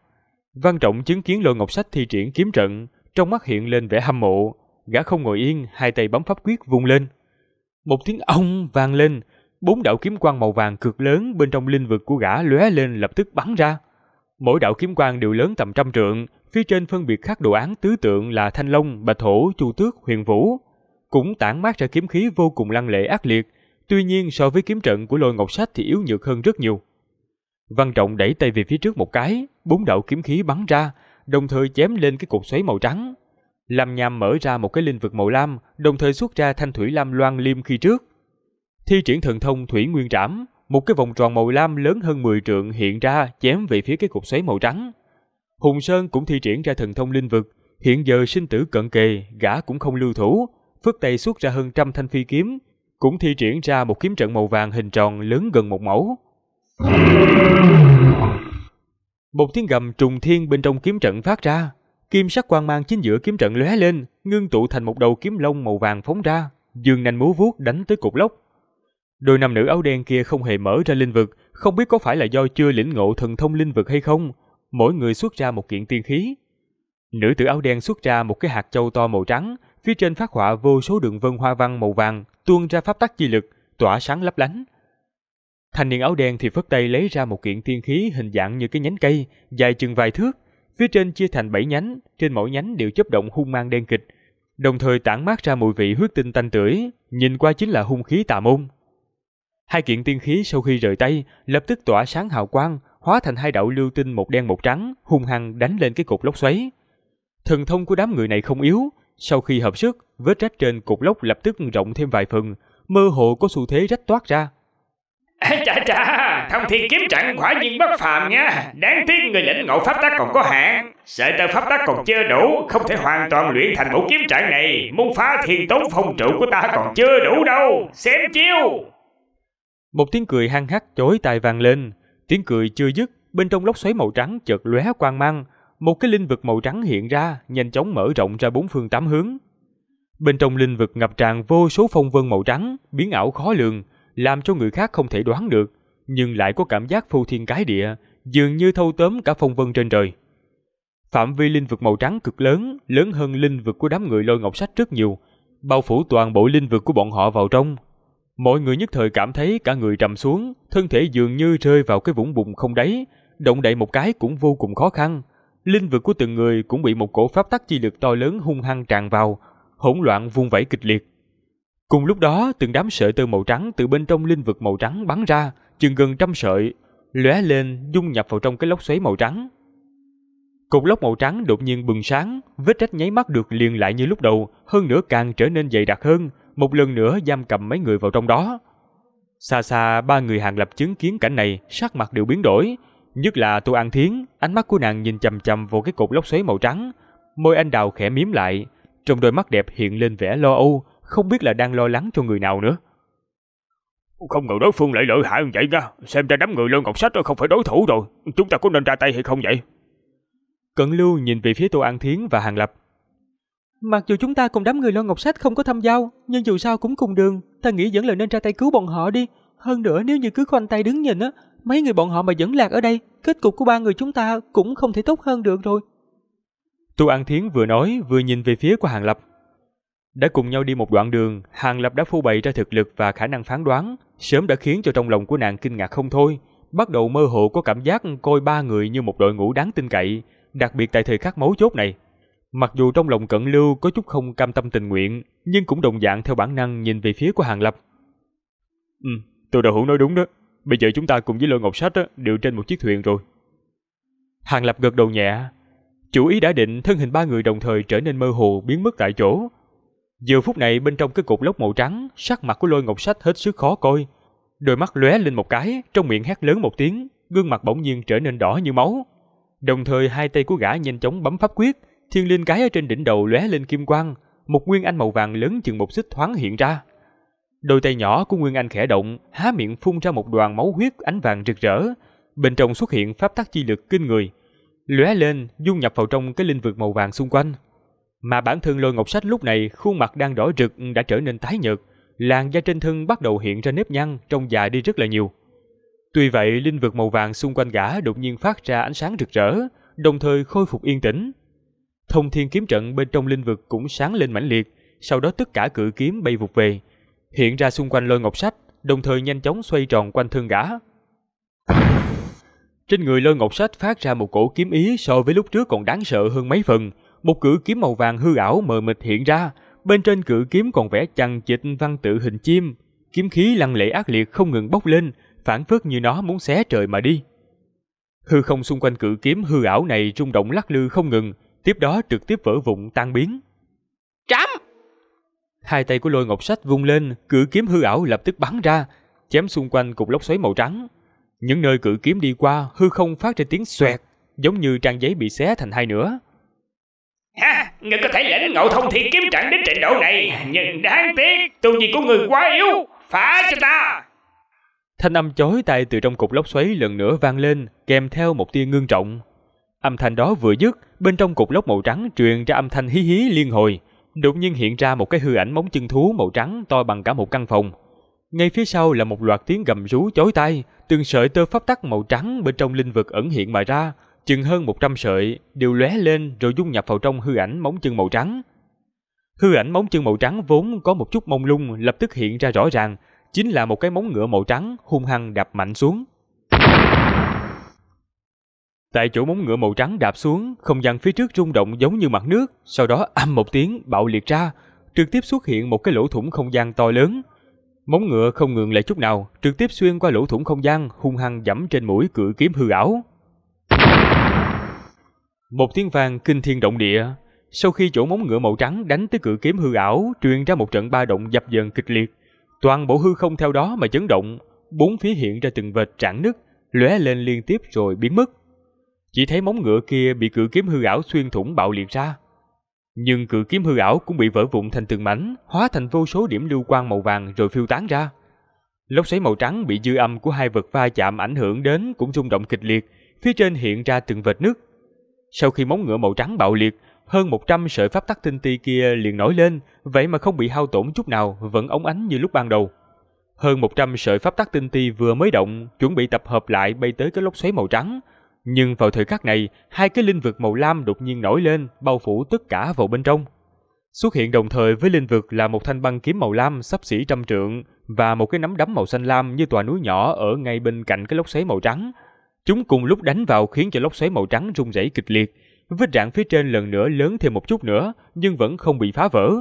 Văn Trọng chứng kiến lôi ngọc sách thi triển kiếm trận, trong mắt hiện lên vẻ hâm mộ. Gã không ngồi yên, hai tay bấm pháp quyết vung lên. Một tiếng ong vang lên, bốn đạo kiếm quang màu vàng cực lớn bên trong linh vực của gã lóe lên lập tức bắn ra. Mỗi đạo kiếm quang đều lớn tầm trăm trượng, phía trên phân biệt các đồ án tứ tượng là Thanh Long, Bạch Hổ, Chu Tước, Huyền Vũ. Cũng tản mát ra kiếm khí vô cùng lăng lệ ác liệt, tuy nhiên so với kiếm trận của lôi ngọc sách thì yếu nhược hơn rất nhiều. Văn Trọng đẩy tay về phía trước một cái, bốn đạo kiếm khí bắn ra, đồng thời chém lên cái cột xoáy màu trắng. Lâm Nham mở ra một cái linh vực màu lam, đồng thời xuất ra thanh thủy lam loan liêm khi trước. Thi triển thần thông thủy nguyên trảm, một cái vòng tròn màu lam lớn hơn 10 trượng hiện ra chém về phía cái cục xoáy màu trắng. Hùng Sơn cũng thi triển ra thần thông linh vực, hiện giờ sinh tử cận kề, gã cũng không lưu thủ, phất tay xuất ra hơn trăm thanh phi kiếm, cũng thi triển ra một kiếm trận màu vàng hình tròn lớn gần một mẫu. Một tiếng gầm trùng thiên bên trong kiếm trận phát ra, kim sắc quang mang chính giữa kiếm trận lóe lên, ngưng tụ thành một đầu kiếm lông màu vàng phóng ra, dường nanh múa vuốt đánh tới cục lốc Đôi nam nữ áo đen kia không hề mở ra linh vực, không biết có phải là do chưa lĩnh ngộ thần thông linh vực hay không. Mỗi người xuất ra một kiện tiên khí. Nữ tử áo đen xuất ra một cái hạt châu to màu trắng, phía trên phát họa vô số đường vân hoa văn màu vàng, tuôn ra pháp tắc chi lực, tỏa sáng lấp lánh. Thanh niên áo đen thì phất tay lấy ra một kiện tiên khí hình dạng như cái nhánh cây, dài chừng vài thước, phía trên chia thành bảy nhánh, trên mỗi nhánh đều chớp động hung mang đen kịch, đồng thời tản mát ra mùi vị huyết tinh tanh tưởi, nhìn qua chính là hung khí tà môn. Hai kiện tiên khí sau khi rời tay, lập tức tỏa sáng hào quang, hóa thành hai đạo lưu tinh một đen một trắng, hung hăng đánh lên cái cục lốc xoáy. Thần thông của đám người này không yếu, sau khi hợp sức, vết rách trên cục lốc lập tức rộng thêm vài phần, mơ hồ có xu thế rách toát ra. Chà chà, thông thiên kiếm trận quả nhiên bất phàm nha, đáng tiếc người lĩnh ngộ pháp tác còn có hạn, sợi tơ pháp tác còn chưa đủ, không thể hoàn toàn luyện thành bộ kiếm trận này, môn phá thiên tốn phong trụ của ta còn chưa đủ đâu, xem chiêu. Một tiếng cười hăng hắc chối tai vang lên, tiếng cười chưa dứt, bên trong lốc xoáy màu trắng chợt lóe quang mang, một cái linh vực màu trắng hiện ra, nhanh chóng mở rộng ra bốn phương tám hướng. Bên trong linh vực ngập tràn vô số phong vân màu trắng, biến ảo khó lường, làm cho người khác không thể đoán được, nhưng lại có cảm giác phù thiên cái địa, dường như thâu tóm cả phong vân trên trời. Phạm vi linh vực màu trắng cực lớn, lớn hơn linh vực của đám người lôi ngọc sách rất nhiều, bao phủ toàn bộ linh vực của bọn họ vào trong, Mọi người nhất thời cảm thấy cả người trầm xuống, thân thể dường như rơi vào cái vũng bùn không đáy, động đậy một cái cũng vô cùng khó khăn. Linh vực của từng người cũng bị một cổ pháp tắc chi lực to lớn hung hăng tràn vào, hỗn loạn vung vẩy kịch liệt. Cùng lúc đó, từng đám sợi tơ màu trắng từ bên trong linh vực màu trắng bắn ra, chừng gần trăm sợi, lóe lên dung nhập vào trong cái lốc xoáy màu trắng. Cục lốc màu trắng đột nhiên bừng sáng, vết rách nháy mắt được liền lại như lúc đầu, hơn nữa càng trở nên dày đặc hơn, một lần nữa giam cầm mấy người vào trong đó. Xa xa ba người hàng lập chứng kiến cảnh này, sắc mặt đều biến đổi, nhất là Tô An Thiến, ánh mắt của nàng nhìn chằm chằm vào cái cột lốc xoáy màu trắng, môi anh đào khẽ mím lại, trong đôi mắt đẹp hiện lên vẻ lo âu, không biết là đang lo lắng cho người nào nữa. Không ngờ đối phương lại lợi hại như vậy nha, xem ra đám người Lôi Ngọc Sách không phải đối thủ rồi, chúng ta có nên ra tay hay không vậy? Cận Lưu nhìn về phía Tô An Thiến và Hàng Lập, Mặc dù chúng ta cùng đám người Lô Ngọc Sách không có tham giao, nhưng dù sao cũng cùng đường, ta nghĩ vẫn là nên ra tay cứu bọn họ đi. Hơn nữa nếu như cứ khoanh tay đứng nhìn á, mấy người bọn họ mà vẫn lạc ở đây, kết cục của ba người chúng ta cũng không thể tốt hơn được rồi. Tu An Thiến vừa nói vừa nhìn về phía của Hàng Lập. Đã cùng nhau đi một đoạn đường, Hàng Lập đã phô bày ra thực lực và khả năng phán đoán, sớm đã khiến cho trong lòng của nàng kinh ngạc không thôi, bắt đầu mơ hồ có cảm giác coi ba người như một đội ngũ đáng tin cậy, đặc biệt tại thời khắc mấu chốt này. Mặc dù trong lòng cận lưu có chút không cam tâm tình nguyện, nhưng cũng đồng dạng theo bản năng nhìn về phía của Hàng Lập. Ừ, từ đầu hữu nói đúng đó. Bây giờ chúng ta cùng với Lôi Ngọc Sách đó, đều trên một chiếc thuyền rồi. Hàng Lập gật đầu nhẹ. Chủ ý đã định thân hình ba người đồng thời trở nên mơ hồ biến mất tại chỗ. Giờ phút này bên trong cái cục lốc màu trắng, sắc mặt của Lôi Ngọc Sách hết sức khó coi. Đôi mắt lóe lên một cái, trong miệng hét lớn một tiếng, gương mặt bỗng nhiên trở nên đỏ như máu. Đồng thời hai tay của gã nhanh chóng bấm pháp quyết, thiên linh cái ở trên đỉnh đầu lóe lên kim quang, một nguyên anh màu vàng lớn chừng một xích thoáng hiện ra. Đôi tay nhỏ của nguyên anh khẽ động, há miệng phun ra một đoàn máu huyết ánh vàng rực rỡ, bên trong xuất hiện pháp tắc chi lực kinh người, lóe lên dung nhập vào trong cái linh vực màu vàng xung quanh. Mà bản thân Lôi Ngọc Sách lúc này khuôn mặt đang đỏ rực đã trở nên tái nhợt, làn da trên thân bắt đầu hiện ra nếp nhăn, trông già đi rất là nhiều. Tuy vậy, linh vực màu vàng xung quanh gã đột nhiên phát ra ánh sáng rực rỡ, đồng thời khôi phục yên tĩnh. Thông thiên kiếm trận bên trong linh vực cũng sáng lên mãnh liệt, sau đó tất cả cự kiếm bay vụt về, hiện ra xung quanh lôi ngọc sách, đồng thời nhanh chóng xoay tròn quanh thân gã. Trên người lôi ngọc sách phát ra một cổ kiếm ý so với lúc trước còn đáng sợ hơn mấy phần, một cự kiếm màu vàng hư ảo mờ mịt hiện ra, bên trên cự kiếm còn vẽ chằng chịt văn tự hình chim, kiếm khí lăng lệ ác liệt không ngừng bốc lên, phản phất như nó muốn xé trời mà đi. Hư không xung quanh cự kiếm hư ảo này rung động lắc lư không ngừng, tiếp đó trực tiếp vỡ vụn tan biến. Trám! Hai tay của lôi ngọc sách vung lên, cự kiếm hư ảo lập tức bắn ra, chém xung quanh cục lốc xoáy màu trắng. Những nơi cự kiếm đi qua, hư không phát ra tiếng xoẹt, giống như trang giấy bị xé thành hai nửa. Ha! Ngươi có thể lĩnh ngộ thông thiên kiếm trận đến trình độ này, nhưng đáng tiếc tu vi của người quá yếu, phá cho ta! Thanh âm chói tai từ trong cục lốc xoáy lần nữa vang lên, kèm theo một tia ngưng trọng. Âm thanh đó vừa dứt, bên trong cục lốc màu trắng truyền ra âm thanh hí hí liên hồi. Đột nhiên hiện ra một cái hư ảnh móng chân thú màu trắng to bằng cả một căn phòng. Ngay phía sau là một loạt tiếng gầm rú chói tai, từng sợi tơ pháp tắc màu trắng bên trong linh vực ẩn hiện mà ra, chừng hơn 100 sợi đều lóe lên rồi dung nhập vào trong hư ảnh móng chân màu trắng. Hư ảnh móng chân màu trắng vốn có một chút mông lung lập tức hiện ra rõ ràng, chính là một cái móng ngựa màu trắng hung hăng đạp mạnh xuống. Tại chỗ móng ngựa màu trắng đạp xuống, không gian phía trước rung động giống như mặt nước, sau đó âm một tiếng bạo liệt ra, trực tiếp xuất hiện một cái lỗ thủng không gian to lớn. Móng ngựa không ngừng lại chút nào, trực tiếp xuyên qua lỗ thủng không gian, hung hăng dẫm trên mũi cự kiếm hư ảo. Một tiếng vang kinh thiên động địa, sau khi chỗ móng ngựa màu trắng đánh tới cự kiếm hư ảo, truyền ra một trận ba động dập dờn kịch liệt, toàn bộ hư không theo đó mà chấn động, bốn phía hiện ra từng vệt rạn nứt, lóe lên liên tiếp rồi biến mất. Chỉ thấy móng ngựa kia bị cự kiếm hư ảo xuyên thủng bạo liệt ra. Nhưng cự kiếm hư ảo cũng bị vỡ vụn thành từng mảnh, hóa thành vô số điểm lưu quang màu vàng rồi phiêu tán ra. Lốc xoáy màu trắng bị dư âm của hai vật va chạm ảnh hưởng đến cũng rung động kịch liệt, phía trên hiện ra từng vệt nước. Sau khi móng ngựa màu trắng bạo liệt, hơn 100 sợi pháp tắc tinh ti kia liền nổi lên, vậy mà không bị hao tổn chút nào, vẫn ống ánh như lúc ban đầu. Hơn 100 sợi pháp tắc tinh ti vừa mới động, chuẩn bị tập hợp lại bay tới cái lốc xoáy màu trắng, nhưng vào thời khắc này, hai cái linh vực màu lam đột nhiên nổi lên, bao phủ tất cả vào bên trong. Xuất hiện đồng thời với linh vực là một thanh băng kiếm màu lam sắp xỉ trăm trượng và một cái nắm đấm màu xanh lam như tòa núi nhỏ ở ngay bên cạnh cái lốc xoáy màu trắng. Chúng cùng lúc đánh vào khiến cho lốc xoáy màu trắng rung rẩy kịch liệt. Vết rạn phía trên lần nữa lớn thêm một chút nữa nhưng vẫn không bị phá vỡ.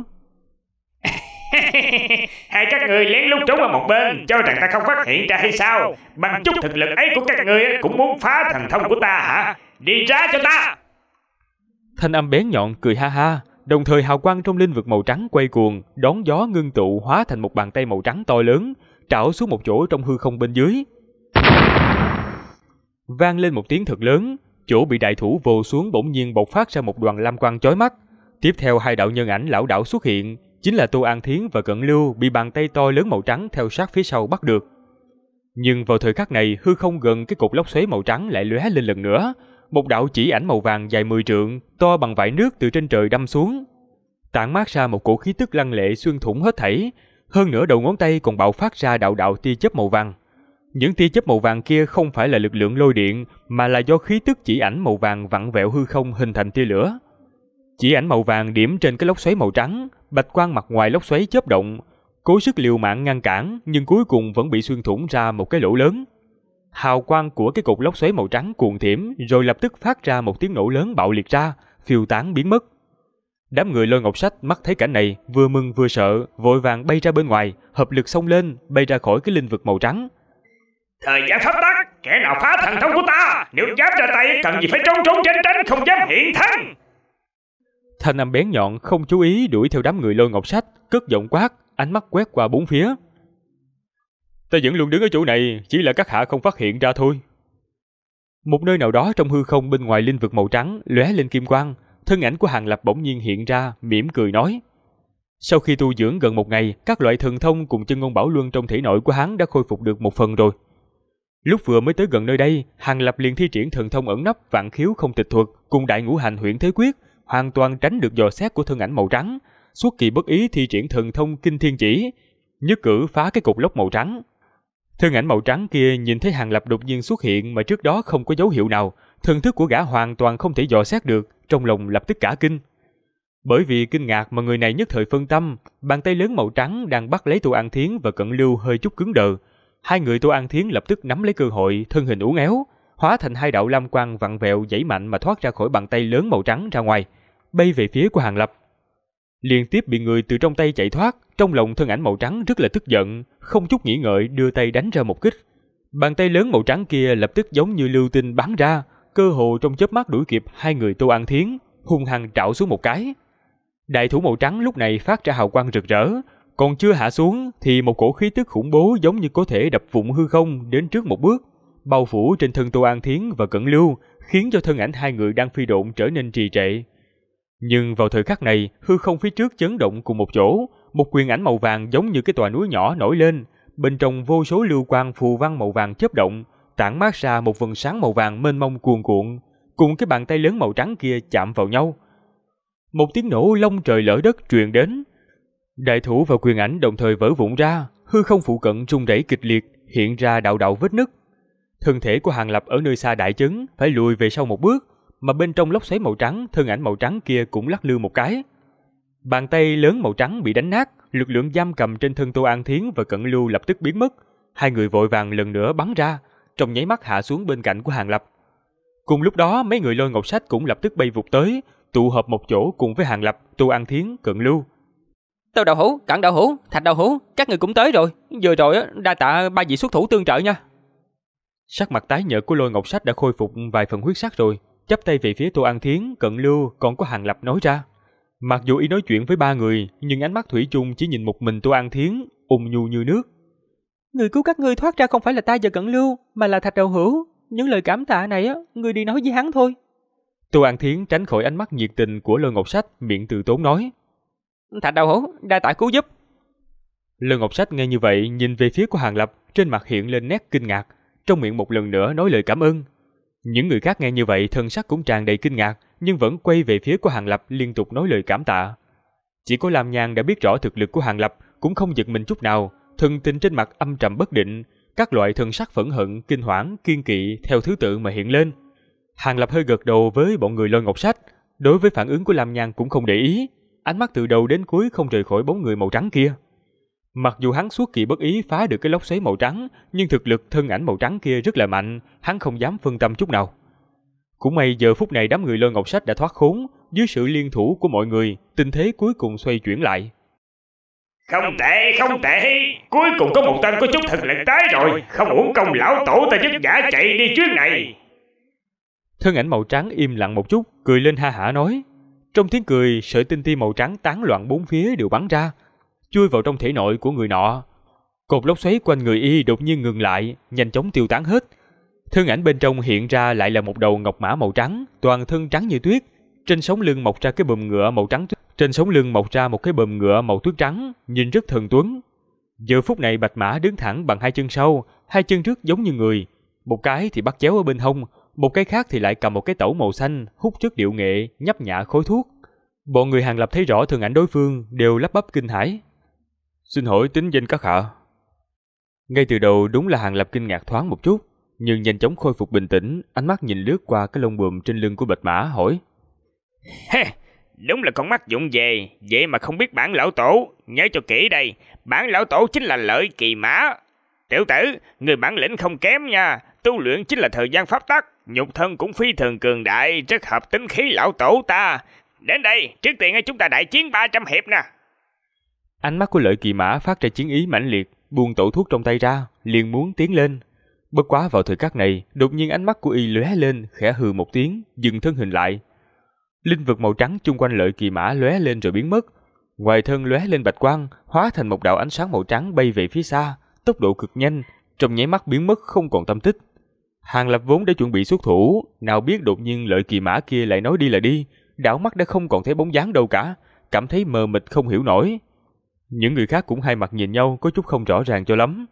Hai các người lén lút trốn ở một bên Cho rằng ta không phát hiện ra hay sao Bằng chút thực lực ấy của các người Cũng muốn phá thần thông của ta hả Đi ra cho ta Thanh âm bén nhọn cười ha ha Đồng thời hào quang trong linh vực màu trắng quay cuồng Đón gió ngưng tụ hóa thành một bàn tay màu trắng to lớn Trảo xuống một chỗ trong hư không bên dưới Vang lên một tiếng thật lớn Chỗ bị đại thủ vồ xuống bỗng nhiên bộc phát ra một đoàn lam quang chói mắt Tiếp theo hai đạo nhân ảnh lão đảo xuất hiện chính là Tu An Thiến và Cận Lưu bị bàn tay to lớn màu trắng theo sát phía sau bắt được. Nhưng vào thời khắc này, hư không gần cái cục lốc xoáy màu trắng lại lóe lên lần nữa, một đạo chỉ ảnh màu vàng dài 10 trượng, to bằng vải nước từ trên trời đâm xuống. Tản mát ra một cổ khí tức lăng lệ xuyên thủng hết thảy, hơn nữa đầu ngón tay còn bạo phát ra đạo đạo tia chớp màu vàng. Những tia chớp màu vàng kia không phải là lực lượng lôi điện, mà là do khí tức chỉ ảnh màu vàng vặn vẹo hư không hình thành tia lửa. Chỉ ảnh màu vàng điểm trên cái lốc xoáy màu trắng, bạch quang mặt ngoài lốc xoáy chớp động, cố sức liều mạng ngăn cản nhưng cuối cùng vẫn bị xuyên thủng ra một cái lỗ lớn. Hào quang của cái cục lốc xoáy màu trắng cuồn thiểm rồi lập tức phát ra một tiếng nổ lớn bạo liệt ra, phiêu tán biến mất. Đám người lôi ngọc sách mắt thấy cảnh này, vừa mừng vừa sợ, vội vàng bay ra bên ngoài, hợp lực xông lên, bay ra khỏi cái linh vực màu trắng. Thời gian pháp tắc, kẻ nào phá thần thông của ta, nếu dám ra tay cần gì phải trốn trốn tránh tránh không dám hiện thân. Thanh âm bén nhọn không chú ý đuổi theo đám người lôi ngọc sách, cất giọng quát, ánh mắt quét qua bốn phía. Ta vẫn luôn đứng ở chỗ này, chỉ là các hạ không phát hiện ra thôi. Một nơi nào đó trong hư không bên ngoài linh vực màu trắng lóe lên kim quang, thân ảnh của Hàng Lập bỗng nhiên hiện ra, mỉm cười nói. Sau khi tu dưỡng gần một ngày, các loại thần thông cùng chân ngôn bảo luân trong thể nội của hắn đã khôi phục được một phần rồi. Lúc vừa mới tới gần nơi đây, Hàng Lập liền thi triển thần thông ẩn nấp vạn khiếu không tịch thuật cùng đại ngũ hành huyện thế quyết, hoàn toàn tránh được dò xét của thân ảnh màu trắng, suốt kỳ bất ý thi triển thần thông kinh thiên chỉ, nhất cử phá cái cục lốc màu trắng. Thân ảnh màu trắng kia nhìn thấy Hàng Lập đột nhiên xuất hiện mà trước đó không có dấu hiệu nào, thần thức của gã hoàn toàn không thể dò xét được, trong lòng lập tức cả kinh. Bởi vì kinh ngạc mà người này nhất thời phân tâm, bàn tay lớn màu trắng đang bắt lấy Tô An Thiến và Cận Lưu hơi chút cứng đờ. Hai người Tô An Thiến lập tức nắm lấy cơ hội, thân hình uốn éo, hóa thành hai đạo lam quang vặn vẹo dãy mạnh mà thoát ra khỏi bàn tay lớn màu trắng ra ngoài bay về phía của Hàng Lập. Liên tiếp bị người từ trong tay chạy thoát, trong lòng thân ảnh màu trắng rất là tức giận, không chút nghĩ ngợi đưa tay đánh ra một kích. Bàn tay lớn màu trắng kia lập tức giống như lưu tinh bắn ra, cơ hồ trong chớp mắt đuổi kịp hai người Tô An Thiến, hung hăng trảo xuống một cái. Đại thủ màu trắng lúc này phát ra hào quang rực rỡ, còn chưa hạ xuống thì một cổ khí tức khủng bố giống như có thể đập vụng hư không đến trước một bước, bao phủ trên thân Tô An Thiến và Cẩn Lưu, khiến cho thân ảnh hai người đang phi độn trở nên trì trệ. Nhưng vào thời khắc này, hư không phía trước chấn động cùng một chỗ, một quyền ảnh màu vàng giống như cái tòa núi nhỏ nổi lên, bên trong vô số lưu quang phù văn màu vàng chớp động, tản mát ra một vầng sáng màu vàng mênh mông cuồn cuộn, cùng cái bàn tay lớn màu trắng kia chạm vào nhau. Một tiếng nổ long trời lở đất truyền đến. Đại thủ và quyền ảnh đồng thời vỡ vụn ra, hư không phụ cận rung rẩy kịch liệt, hiện ra đạo đạo vết nứt. Thân thể của Hàng Lập ở nơi xa đại chấn phải lùi về sau một bước, mà bên trong lốc xoáy màu trắng, thân ảnh màu trắng kia cũng lắc lư một cái. Bàn tay lớn màu trắng bị đánh nát, lực lượng giam cầm trên thân Tô An Thiến và Cận Lưu lập tức biến mất. Hai người vội vàng lần nữa bắn ra, trong nháy mắt hạ xuống bên cạnh của Hàng Lập. Cùng lúc đó, mấy người lôi ngọc sách cũng lập tức bay vụt tới, tụ hợp một chỗ cùng với Hàng Lập, Tô An Thiến, Cận Lưu. Tô Đạo Hữu, Cận Đạo Hữu, Thạch Đạo Hữu, các người cũng tới rồi, vừa rồi đa tạ ba vị xuất thủ tương trợ nha. Sắc mặt tái nhợt của Lôi Ngọc Sách đã khôi phục vài phần huyết sắc rồi, chắp tay về phía Tô An Thiến, Cận Lưu còn có Hàng Lập nói ra. Mặc dù ý nói chuyện với ba người, nhưng ánh mắt Thủy chung chỉ nhìn một mình Tô An Thiến, ung nhu như nước. Người cứu các ngươi thoát ra không phải là ta và Cận Lưu, mà là Thạch Đầu Hữu. Những lời cảm tạ này, á, người đi nói với hắn thôi. Tô An Thiến tránh khỏi ánh mắt nhiệt tình của Lôi Ngọc Sách, miệng từ tốn nói. Thạch Đầu Hữu, đa tạ cứu giúp. Lôi Ngọc Sách nghe như vậy, nhìn về phía của Hàng Lập, trên mặt hiện lên nét kinh ngạc, trong miệng một lần nữa nói lời cảm ơn, những người khác nghe như vậy thần sắc cũng tràn đầy kinh ngạc, nhưng vẫn quay về phía của Hàng Lập liên tục nói lời cảm tạ. Chỉ có Lam Nhan đã biết rõ thực lực của Hàng Lập, cũng không giật mình chút nào, thần tình trên mặt âm trầm bất định, các loại thần sắc phẫn hận, kinh hoảng, kiên kỵ theo thứ tự mà hiện lên. Hàng Lập hơi gật đầu với bọn người lôi ngọc sách, đối với phản ứng của Lam Nhan cũng không để ý, ánh mắt từ đầu đến cuối không rời khỏi bóng người màu trắng kia. Mặc dù hắn suốt kỳ bất ý phá được cái lốc xoáy màu trắng, nhưng thực lực thân ảnh màu trắng kia rất là mạnh, hắn không dám phân tâm chút nào. Cũng may giờ phút này đám người lôi ngọc sách đã thoát khốn, dưới sự liên thủ của mọi người, tình thế cuối cùng xoay chuyển lại. Không tệ, không tệ, cuối cùng có một tên có chút thực lực tái rồi, không uổng công lão tổ ta vất giả chạy đi chuyến này. Thân ảnh màu trắng im lặng một chút, cười lên ha hả nói. Trong tiếng cười, sợi tinh ti màu trắng tán loạn bốn phía đều bắn ra, chui vào trong thể nội của người nọ. Cột lốc xoáy quanh người y đột nhiên ngừng lại, nhanh chóng tiêu tán hết. Thân ảnh bên trong hiện ra lại là một đầu ngọc mã màu trắng, toàn thân trắng như tuyết, trên sống lưng mọc ra cái bùm ngựa màu trắng tuyết. Trên sống lưng mọc ra một cái bùm ngựa màu tuyết trắng, nhìn rất thần tuấn. Giờ phút này Bạch Mã đứng thẳng bằng hai chân sau, hai chân trước giống như người, một cái thì bắt chéo ở bên hông, một cái khác thì lại cầm một cái tẩu màu xanh, hút trước điệu nghệ, nhấp nhả khối thuốc. Bọn người Hàng Lập thấy rõ thân ảnh đối phương đều lắp bắp kinh hãi. Xin hỏi tính danh các hạ. Ngay từ đầu đúng là Hàng Lập kinh ngạc thoáng một chút, nhưng nhanh chóng khôi phục bình tĩnh, ánh mắt nhìn lướt qua cái lông bùm trên lưng của bạch mã hỏi. Hê, đúng là con mắt dụng về, vậy mà không biết bản lão tổ, nhớ cho kỹ đây, bản lão tổ chính là lợi kỳ mã. Tiểu tử, người bản lĩnh không kém nha, tu luyện chính là thời gian pháp tắc, nhục thân cũng phi thường cường đại, rất hợp tính khí lão tổ ta. Đến đây, trước tiên chúng ta đại chiến 300 hiệp nè, Ánh mắt của lợi kỳ mã phát ra chiến ý mãnh liệt, buông tổ thuốc trong tay ra, liền muốn tiến lên. Bất quá vào thời khắc này, đột nhiên ánh mắt của y lóe lên, khẽ hừ một tiếng, dừng thân hình lại. Linh vực màu trắng chung quanh lợi kỳ mã lóe lên rồi biến mất. Ngoài thân lóe lên bạch quang, hóa thành một đạo ánh sáng màu trắng bay về phía xa, tốc độ cực nhanh, trong nháy mắt biến mất không còn tâm tích. Hàng Lập vốn đã chuẩn bị xuất thủ, nào biết đột nhiên lợi kỳ mã kia lại nói đi là đi, đảo mắt đã không còn thấy bóng dáng đâu cả, cảm thấy mờ mịt không hiểu nổi. Những người khác cũng hai mặt nhìn nhau có chút không rõ ràng cho lắm.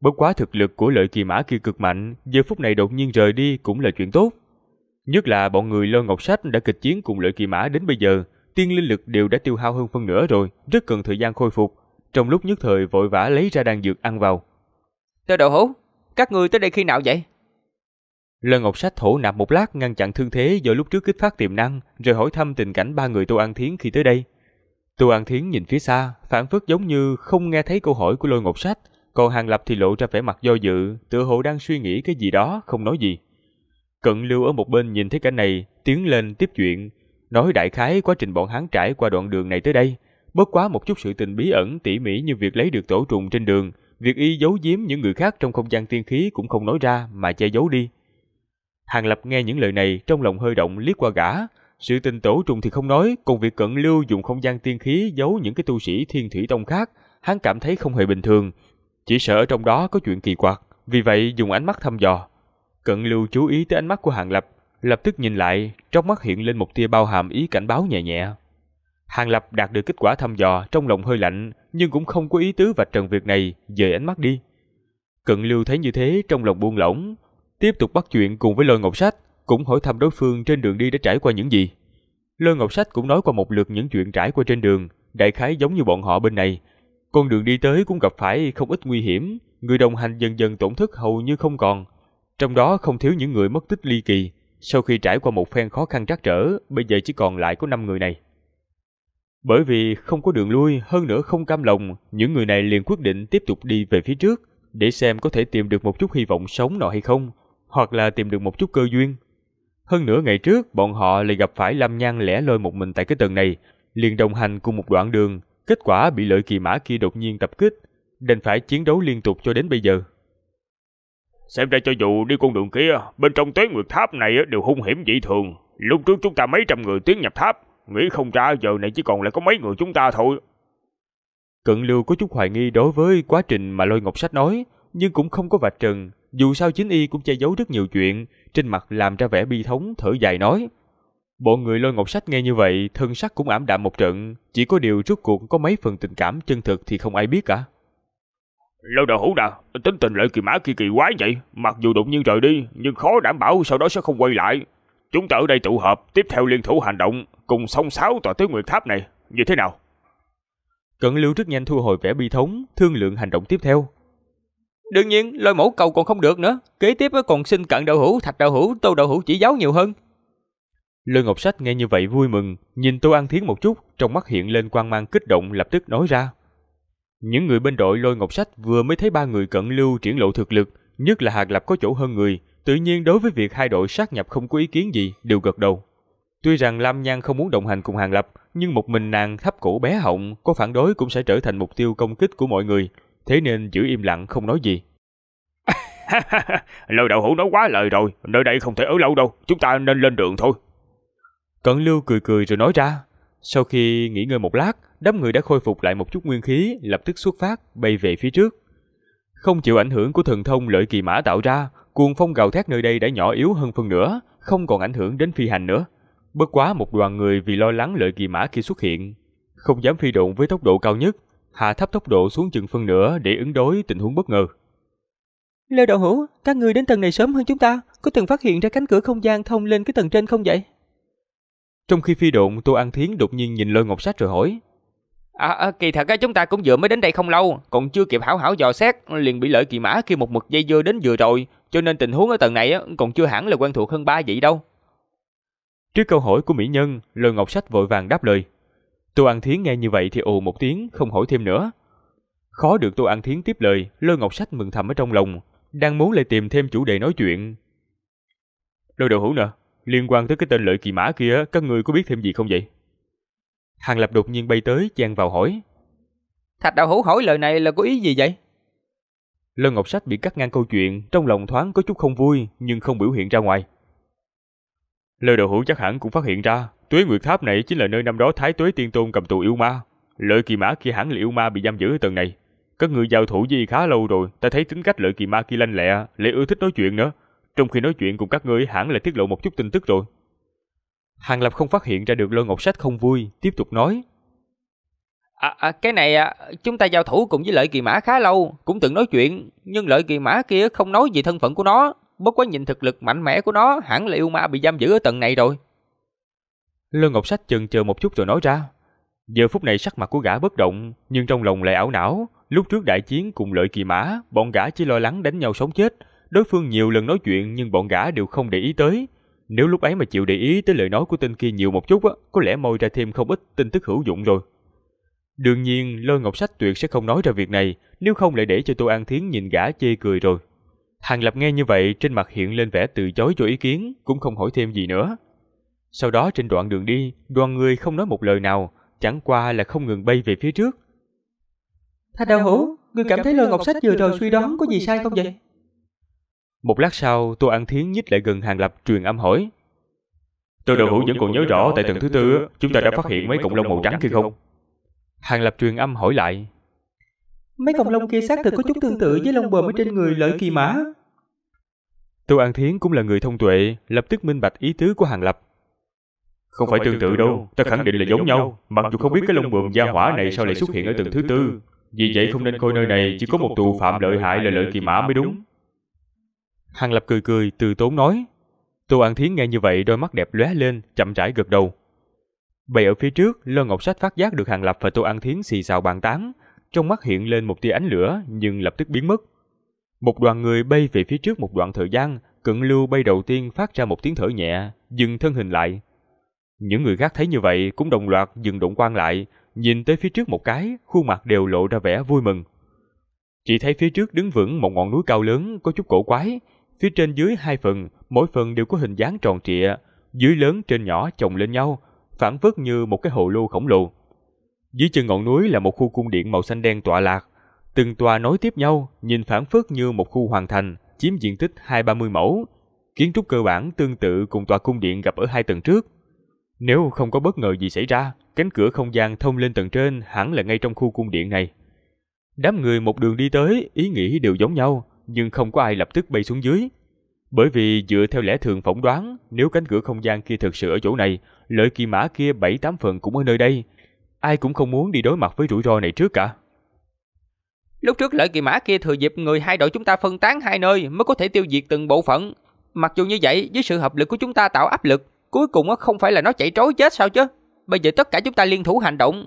Bất quá thực lực của lợi kỳ mã kia cực mạnh, giờ phút này đột nhiên rời đi cũng là chuyện tốt. Nhất là bọn người Lôi Ngọc Sách đã kịch chiến cùng lợi kỳ mã đến bây giờ, tiên linh lực đều đã tiêu hao hơn phân nửa rồi, rất cần thời gian khôi phục. Trong lúc nhất thời vội vã lấy ra đan dược ăn vào. Tơ đậu hũ, các ngươi tới đây khi nào vậy? Lân Ngọc Sách thổ nạp một lát ngăn chặn thương thế do lúc trước kích phát tiềm năng, rồi hỏi thăm tình cảnh ba người Tô An Thiến khi tới đây. Tô An Thiến nhìn phía xa, phản phất giống như không nghe thấy câu hỏi của lôi ngột sách, còn Hàng Lập thì lộ ra vẻ mặt do dự, tựa hồ đang suy nghĩ cái gì đó, không nói gì. Cận lưu ở một bên nhìn thấy cảnh này, tiến lên tiếp chuyện, nói đại khái quá trình bọn hắn trải qua đoạn đường này tới đây, bớt quá một chút sự tình bí ẩn tỉ mỉ như việc lấy được tổ trùng trên đường, việc y giấu giếm những người khác trong không gian tiên khí cũng không nói ra mà che giấu đi. Hàng Lập nghe những lời này trong lòng hơi động liếc qua gã, sự tình tổ trùng thì không nói, còn việc cận lưu dùng không gian tiên khí giấu những cái tu sĩ thiên thủy tông khác, hắn cảm thấy không hề bình thường. Chỉ sợ ở trong đó có chuyện kỳ quặc, vì vậy dùng ánh mắt thăm dò. Cận lưu chú ý tới ánh mắt của Hàng Lập, lập tức nhìn lại, trong mắt hiện lên một tia bao hàm ý cảnh báo nhẹ nhẹ. Hàng Lập đạt được kết quả thăm dò trong lòng hơi lạnh, nhưng cũng không có ý tứ vạch trần việc này, dời ánh mắt đi. Cận lưu thấy như thế trong lòng buông lỏng, tiếp tục bắt chuyện cùng với lôi ngọc sách cũng hỏi thăm đối phương trên đường đi đã trải qua những gì. Lôi Ngọc Sách cũng nói qua một lượt những chuyện trải qua trên đường, đại khái giống như bọn họ bên này. Con đường đi tới cũng gặp phải không ít nguy hiểm, người đồng hành dần dần tổn thất hầu như không còn. Trong đó không thiếu những người mất tích ly kỳ, sau khi trải qua một phen khó khăn trắc trở, bây giờ chỉ còn lại có 5 người này. Bởi vì không có đường lui, hơn nữa không cam lòng, những người này liền quyết định tiếp tục đi về phía trước, để xem có thể tìm được một chút hy vọng sống nọ hay không, hoặc là tìm được một chút cơ duyên. Hơn nữa ngày trước, bọn họ lại gặp phải Lâm Nhan lẻ loi một mình tại cái tầng này, liền đồng hành cùng một đoạn đường, kết quả bị lợi kỳ mã kia đột nhiên tập kích, đành phải chiến đấu liên tục cho đến bây giờ. Xem ra cho dù đi con đường kia, bên trong tuế nguyệt tháp này đều hung hiểm dị thường. Lúc trước chúng ta mấy trăm người tiến nhập tháp, nghĩ không ra giờ này chỉ còn lại có mấy người chúng ta thôi. Cận Lưu có chút hoài nghi đối với quá trình mà Lôi Ngọc Sách nói, nhưng cũng không có vạch trần, dù sao chính y cũng che giấu rất nhiều chuyện, trên mặt làm ra vẻ bi thống thở dài nói. Bộ người lôi ngọc sách nghe như vậy, thân sắc cũng ảm đạm một trận, chỉ có điều rốt cuộc có mấy phần tình cảm chân thực thì không ai biết cả. Lâu đầu hữu đà, tính tình lợi kỳ mã kỳ kỳ quái vậy, mặc dù đột nhiên rời đi, nhưng khó đảm bảo sau đó sẽ không quay lại. Chúng ta ở đây tụ hợp tiếp theo liên thủ hành động, cùng song sáo tòa tuyết nguyệt tháp này, như thế nào? Cận lưu rất nhanh thu hồi vẻ bi thống, thương lượng hành động tiếp theo. Đương nhiên, lôi mẫu cầu còn không được nữa, kế tiếp còn xin cận đạo hữu, thạch đạo hữu, tô đạo hữu chỉ giáo nhiều hơn. Lôi Ngọc Sách nghe như vậy vui mừng, nhìn Tô An Thiến một chút, trong mắt hiện lên quang mang kích động lập tức nói ra. Những người bên đội Lôi Ngọc Sách vừa mới thấy ba người cận lưu triển lộ thực lực, nhất là Hạc Lập có chỗ hơn người, tự nhiên đối với việc hai đội sát nhập không có ý kiến gì, đều gật đầu. Tuy rằng Lam Nhan không muốn đồng hành cùng Hàng Lập, nhưng một mình nàng thấp cổ bé họng, có phản đối cũng sẽ trở thành mục tiêu công kích của mọi người, thế nên giữ im lặng không nói gì. lời đạo hữu nói quá lời rồi, nơi đây không thể ở lâu đâu, chúng ta nên lên đường thôi. Cận Lưu cười cười rồi nói ra. Sau khi nghỉ ngơi một lát, đám người đã khôi phục lại một chút nguyên khí, lập tức xuất phát, bay về phía trước. Không chịu ảnh hưởng của thần thông lợi kỳ mã tạo ra, cuồng phong gào thét nơi đây đã nhỏ yếu hơn phần nữa, không còn ảnh hưởng đến phi hành nữa. Bất quá một đoàn người vì lo lắng lợi kỳ mã khi xuất hiện, không dám phi độn với tốc độ cao nhất, hạ thấp tốc độ xuống chừng phân nửa để ứng đối tình huống bất ngờ. Lê Đạo Hữu, các người đến tầng này sớm hơn chúng ta, có từng phát hiện ra cánh cửa không gian thông lên cái tầng trên không vậy? Trong khi phi độn, Tô An Thiến đột nhiên nhìn Lôi Ngọc Sách rồi hỏi. À, à kỳ thật á, chúng ta cũng vừa mới đến đây không lâu, còn chưa kịp hảo hảo dò xét, liền bị lợi kỳ mã khi một mực dây dưa đến vừa rồi, cho nên tình huống ở tầng này á, còn chưa hẳn là quen thuộc hơn ba vậy đâu. Trước câu hỏi của mỹ nhân, Lôi Ngọc Sách vội vàng đáp lời. Tô An Thiến nghe như vậy thì ồ một tiếng, không hỏi thêm nữa. Khó được Tô An Thiến tiếp lời, Lôi Ngọc Sách mừng thầm ở trong lòng, đang muốn lại tìm thêm chủ đề nói chuyện. Lôi đầu hữu nè, liên quan tới cái tên lợi kỳ mã kia, các người có biết thêm gì không vậy? Hàng Lập đột nhiên bay tới, chen vào hỏi. Thạch đạo hữu hỏi lời này là có ý gì vậy? Lôi Ngọc Sách bị cắt ngang câu chuyện, trong lòng thoáng có chút không vui, nhưng không biểu hiện ra ngoài. Lôi đầu hữu chắc hẳn cũng phát hiện ra, Tuế Nguyệt Tháp này chính là nơi năm đó Thái Tuế Tiên Tôn cầm tù yêu ma. Lợi kỳ mã kia hẳn là yêu ma bị giam giữ ở tầng này. Các người giao thủ gì khá lâu rồi, ta thấy tính cách lợi kỳ Mã kia lanh lẹ, lại ưa thích nói chuyện nữa. Trong khi nói chuyện cùng các ngươi hẳn là tiết lộ một chút tin tức rồi. Hàng Lập không phát hiện ra được Lôi Ngọc Sách không vui, tiếp tục nói. À, à, cái này à, chúng ta giao thủ cùng với lợi kỳ mã khá lâu, cũng từng nói chuyện, nhưng lợi kỳ mã kia không nói gì thân phận của nó, bất quá nhìn thực lực mạnh mẽ của nó hẳn là yêu ma bị giam giữ ở tầng này rồi. Lương Ngọc Sách chần chờ một chút rồi nói ra. Giờ phút này sắc mặt của gã bất động, nhưng trong lòng lại ảo não. Lúc trước đại chiến cùng lợi kỳ mã, bọn gã chỉ lo lắng đánh nhau sống chết. Đối phương nhiều lần nói chuyện nhưng bọn gã đều không để ý tới. Nếu lúc ấy mà chịu để ý tới lời nói của tên kia nhiều một chút á, có lẽ môi ra thêm không ít tin tức hữu dụng rồi. Đương nhiên, Lôi Ngọc Sách tuyệt sẽ không nói ra việc này, nếu không lại để cho Tô An Thiến nhìn gã chê cười rồi. Hàng Lập nghe như vậy, trên mặt hiện lên vẻ từ chối cho ý kiến, cũng không hỏi thêm gì nữa. Sau đó trên đoạn đường đi, đoàn người không nói một lời nào, chẳng qua là không ngừng bay về phía trước. Thạch đạo hữu, ngươi cảm thấy lời Ngọc Sách vừa rồi suy đoán có gì sai không vậy? Một lát sau, Tô An Thiến nhích lại gần Hàng Lập truyền âm hỏi. Tô đạo hữu vẫn còn nhớ rõ tại tầng thứ tư, chúng ta đã phát hiện mấy cọng lông màu trắng kia không? Hàng Lập truyền âm hỏi lại. Mấy cọng lông kia xác thực có chút tương tự với lông bờm ở trên người lợi kỳ mã. Tô An Thiến cũng là người thông tuệ, lập tức minh bạch ý tứ của Hàng Lập. Không phải tương tự đâu, ta khẳng định là giống nhau Mặc dù không biết cái lông bườm gia hỏa này sao lại xuất hiện ở tầng thứ tư Vì vậy không nên coi nơi này chỉ có một tù phạm lợi hại là lợi kỳ mã mới đúng Hàng Lập cười cười, từ tốn nói Tô An Thiến nghe như vậy đôi mắt đẹp lóe lên, chậm rãi gật đầu Bày ở phía trước, Lơ Ngọc Sách phát giác được Hàng Lập và Tô An Thiến xì xào bàn tán Trong mắt hiện lên một tia ánh lửa nhưng lập tức biến mất Một đoàn người bay về phía trước một đoạn thời gian Cận lưu bay đầu tiên phát ra một tiếng thở nhẹ, dừng thân hình lại những người khác thấy như vậy cũng đồng loạt dừng động quan lại, nhìn tới phía trước một cái, khuôn mặt đều lộ ra vẻ vui mừng. Chỉ thấy phía trước đứng vững một ngọn núi cao lớn có chút cổ quái, phía trên dưới hai phần, mỗi phần đều có hình dáng tròn trịa, dưới lớn trên nhỏ chồng lên nhau, phản phất như một cái hồ lô khổng lồ. Dưới chân ngọn núi là một khu cung điện màu xanh đen tọa lạc, từng tòa nối tiếp nhau, nhìn phản phất như một khu hoàn thành, chiếm diện tích hai ba mươi mẫu. Kiến trúc cơ bản tương tự cùng tòa cung điện gặp ở hai tầng trước, nếu không có bất ngờ gì xảy ra, cánh cửa không gian thông lên tầng trên hẳn là ngay trong khu cung điện này. Đám người một đường đi tới, ý nghĩ đều giống nhau, nhưng không có ai lập tức bay xuống dưới. Bởi vì dựa theo lẽ thường phỏng đoán, nếu cánh cửa không gian kia thực sự ở chỗ này, lợi kỳ mã kia 7-8 phần cũng ở nơi đây. Ai cũng không muốn đi đối mặt với rủi ro này trước cả. Lúc trước lợi kỳ mã kia thừa dịp người hai đội chúng ta phân tán hai nơi mới có thể tiêu diệt từng bộ phận. Mặc dù như vậy, với sự hợp lực của chúng ta tạo áp lực, Cuối cùng không phải là nó chạy trối chết sao chứ? Bây giờ tất cả chúng ta liên thủ hành động.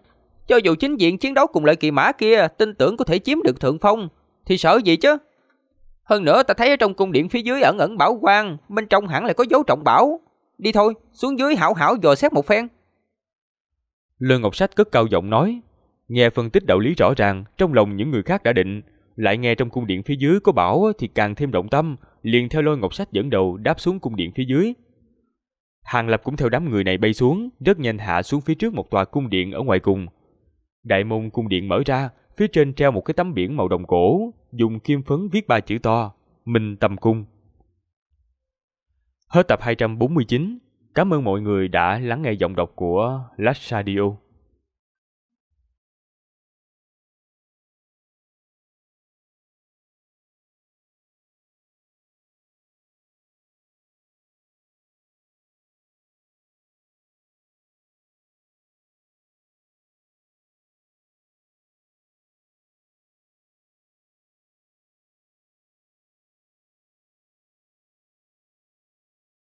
Cho dù chính diện chiến đấu cùng lợi kỳ mã kia tin tưởng có thể chiếm được thượng phong, thì sợ gì chứ? Hơn nữa ta thấy ở trong cung điện phía dưới ẩn ẩn bảo quang, bên trong hẳn là có dấu trọng bảo. Đi thôi, xuống dưới hảo hảo dò xét một phen. Lương Ngọc Sách cất cao giọng nói, nghe phân tích đạo lý rõ ràng, trong lòng những người khác đã định, lại nghe trong cung điện phía dưới có bảo thì càng thêm động tâm, liền theo lôi Ngọc Sách dẫn đầu đáp xuống cung điện phía dưới. Hàng Lập cũng theo đám người này bay xuống, rất nhanh hạ xuống phía trước một tòa cung điện ở ngoài cùng. Đại môn cung điện mở ra, phía trên treo một cái tấm biển màu đồng cổ, dùng kim phấn viết ba chữ to, Minh Tâm Cung. Hết tập 249, cảm ơn mọi người đã lắng nghe giọng đọc của Lash Radio.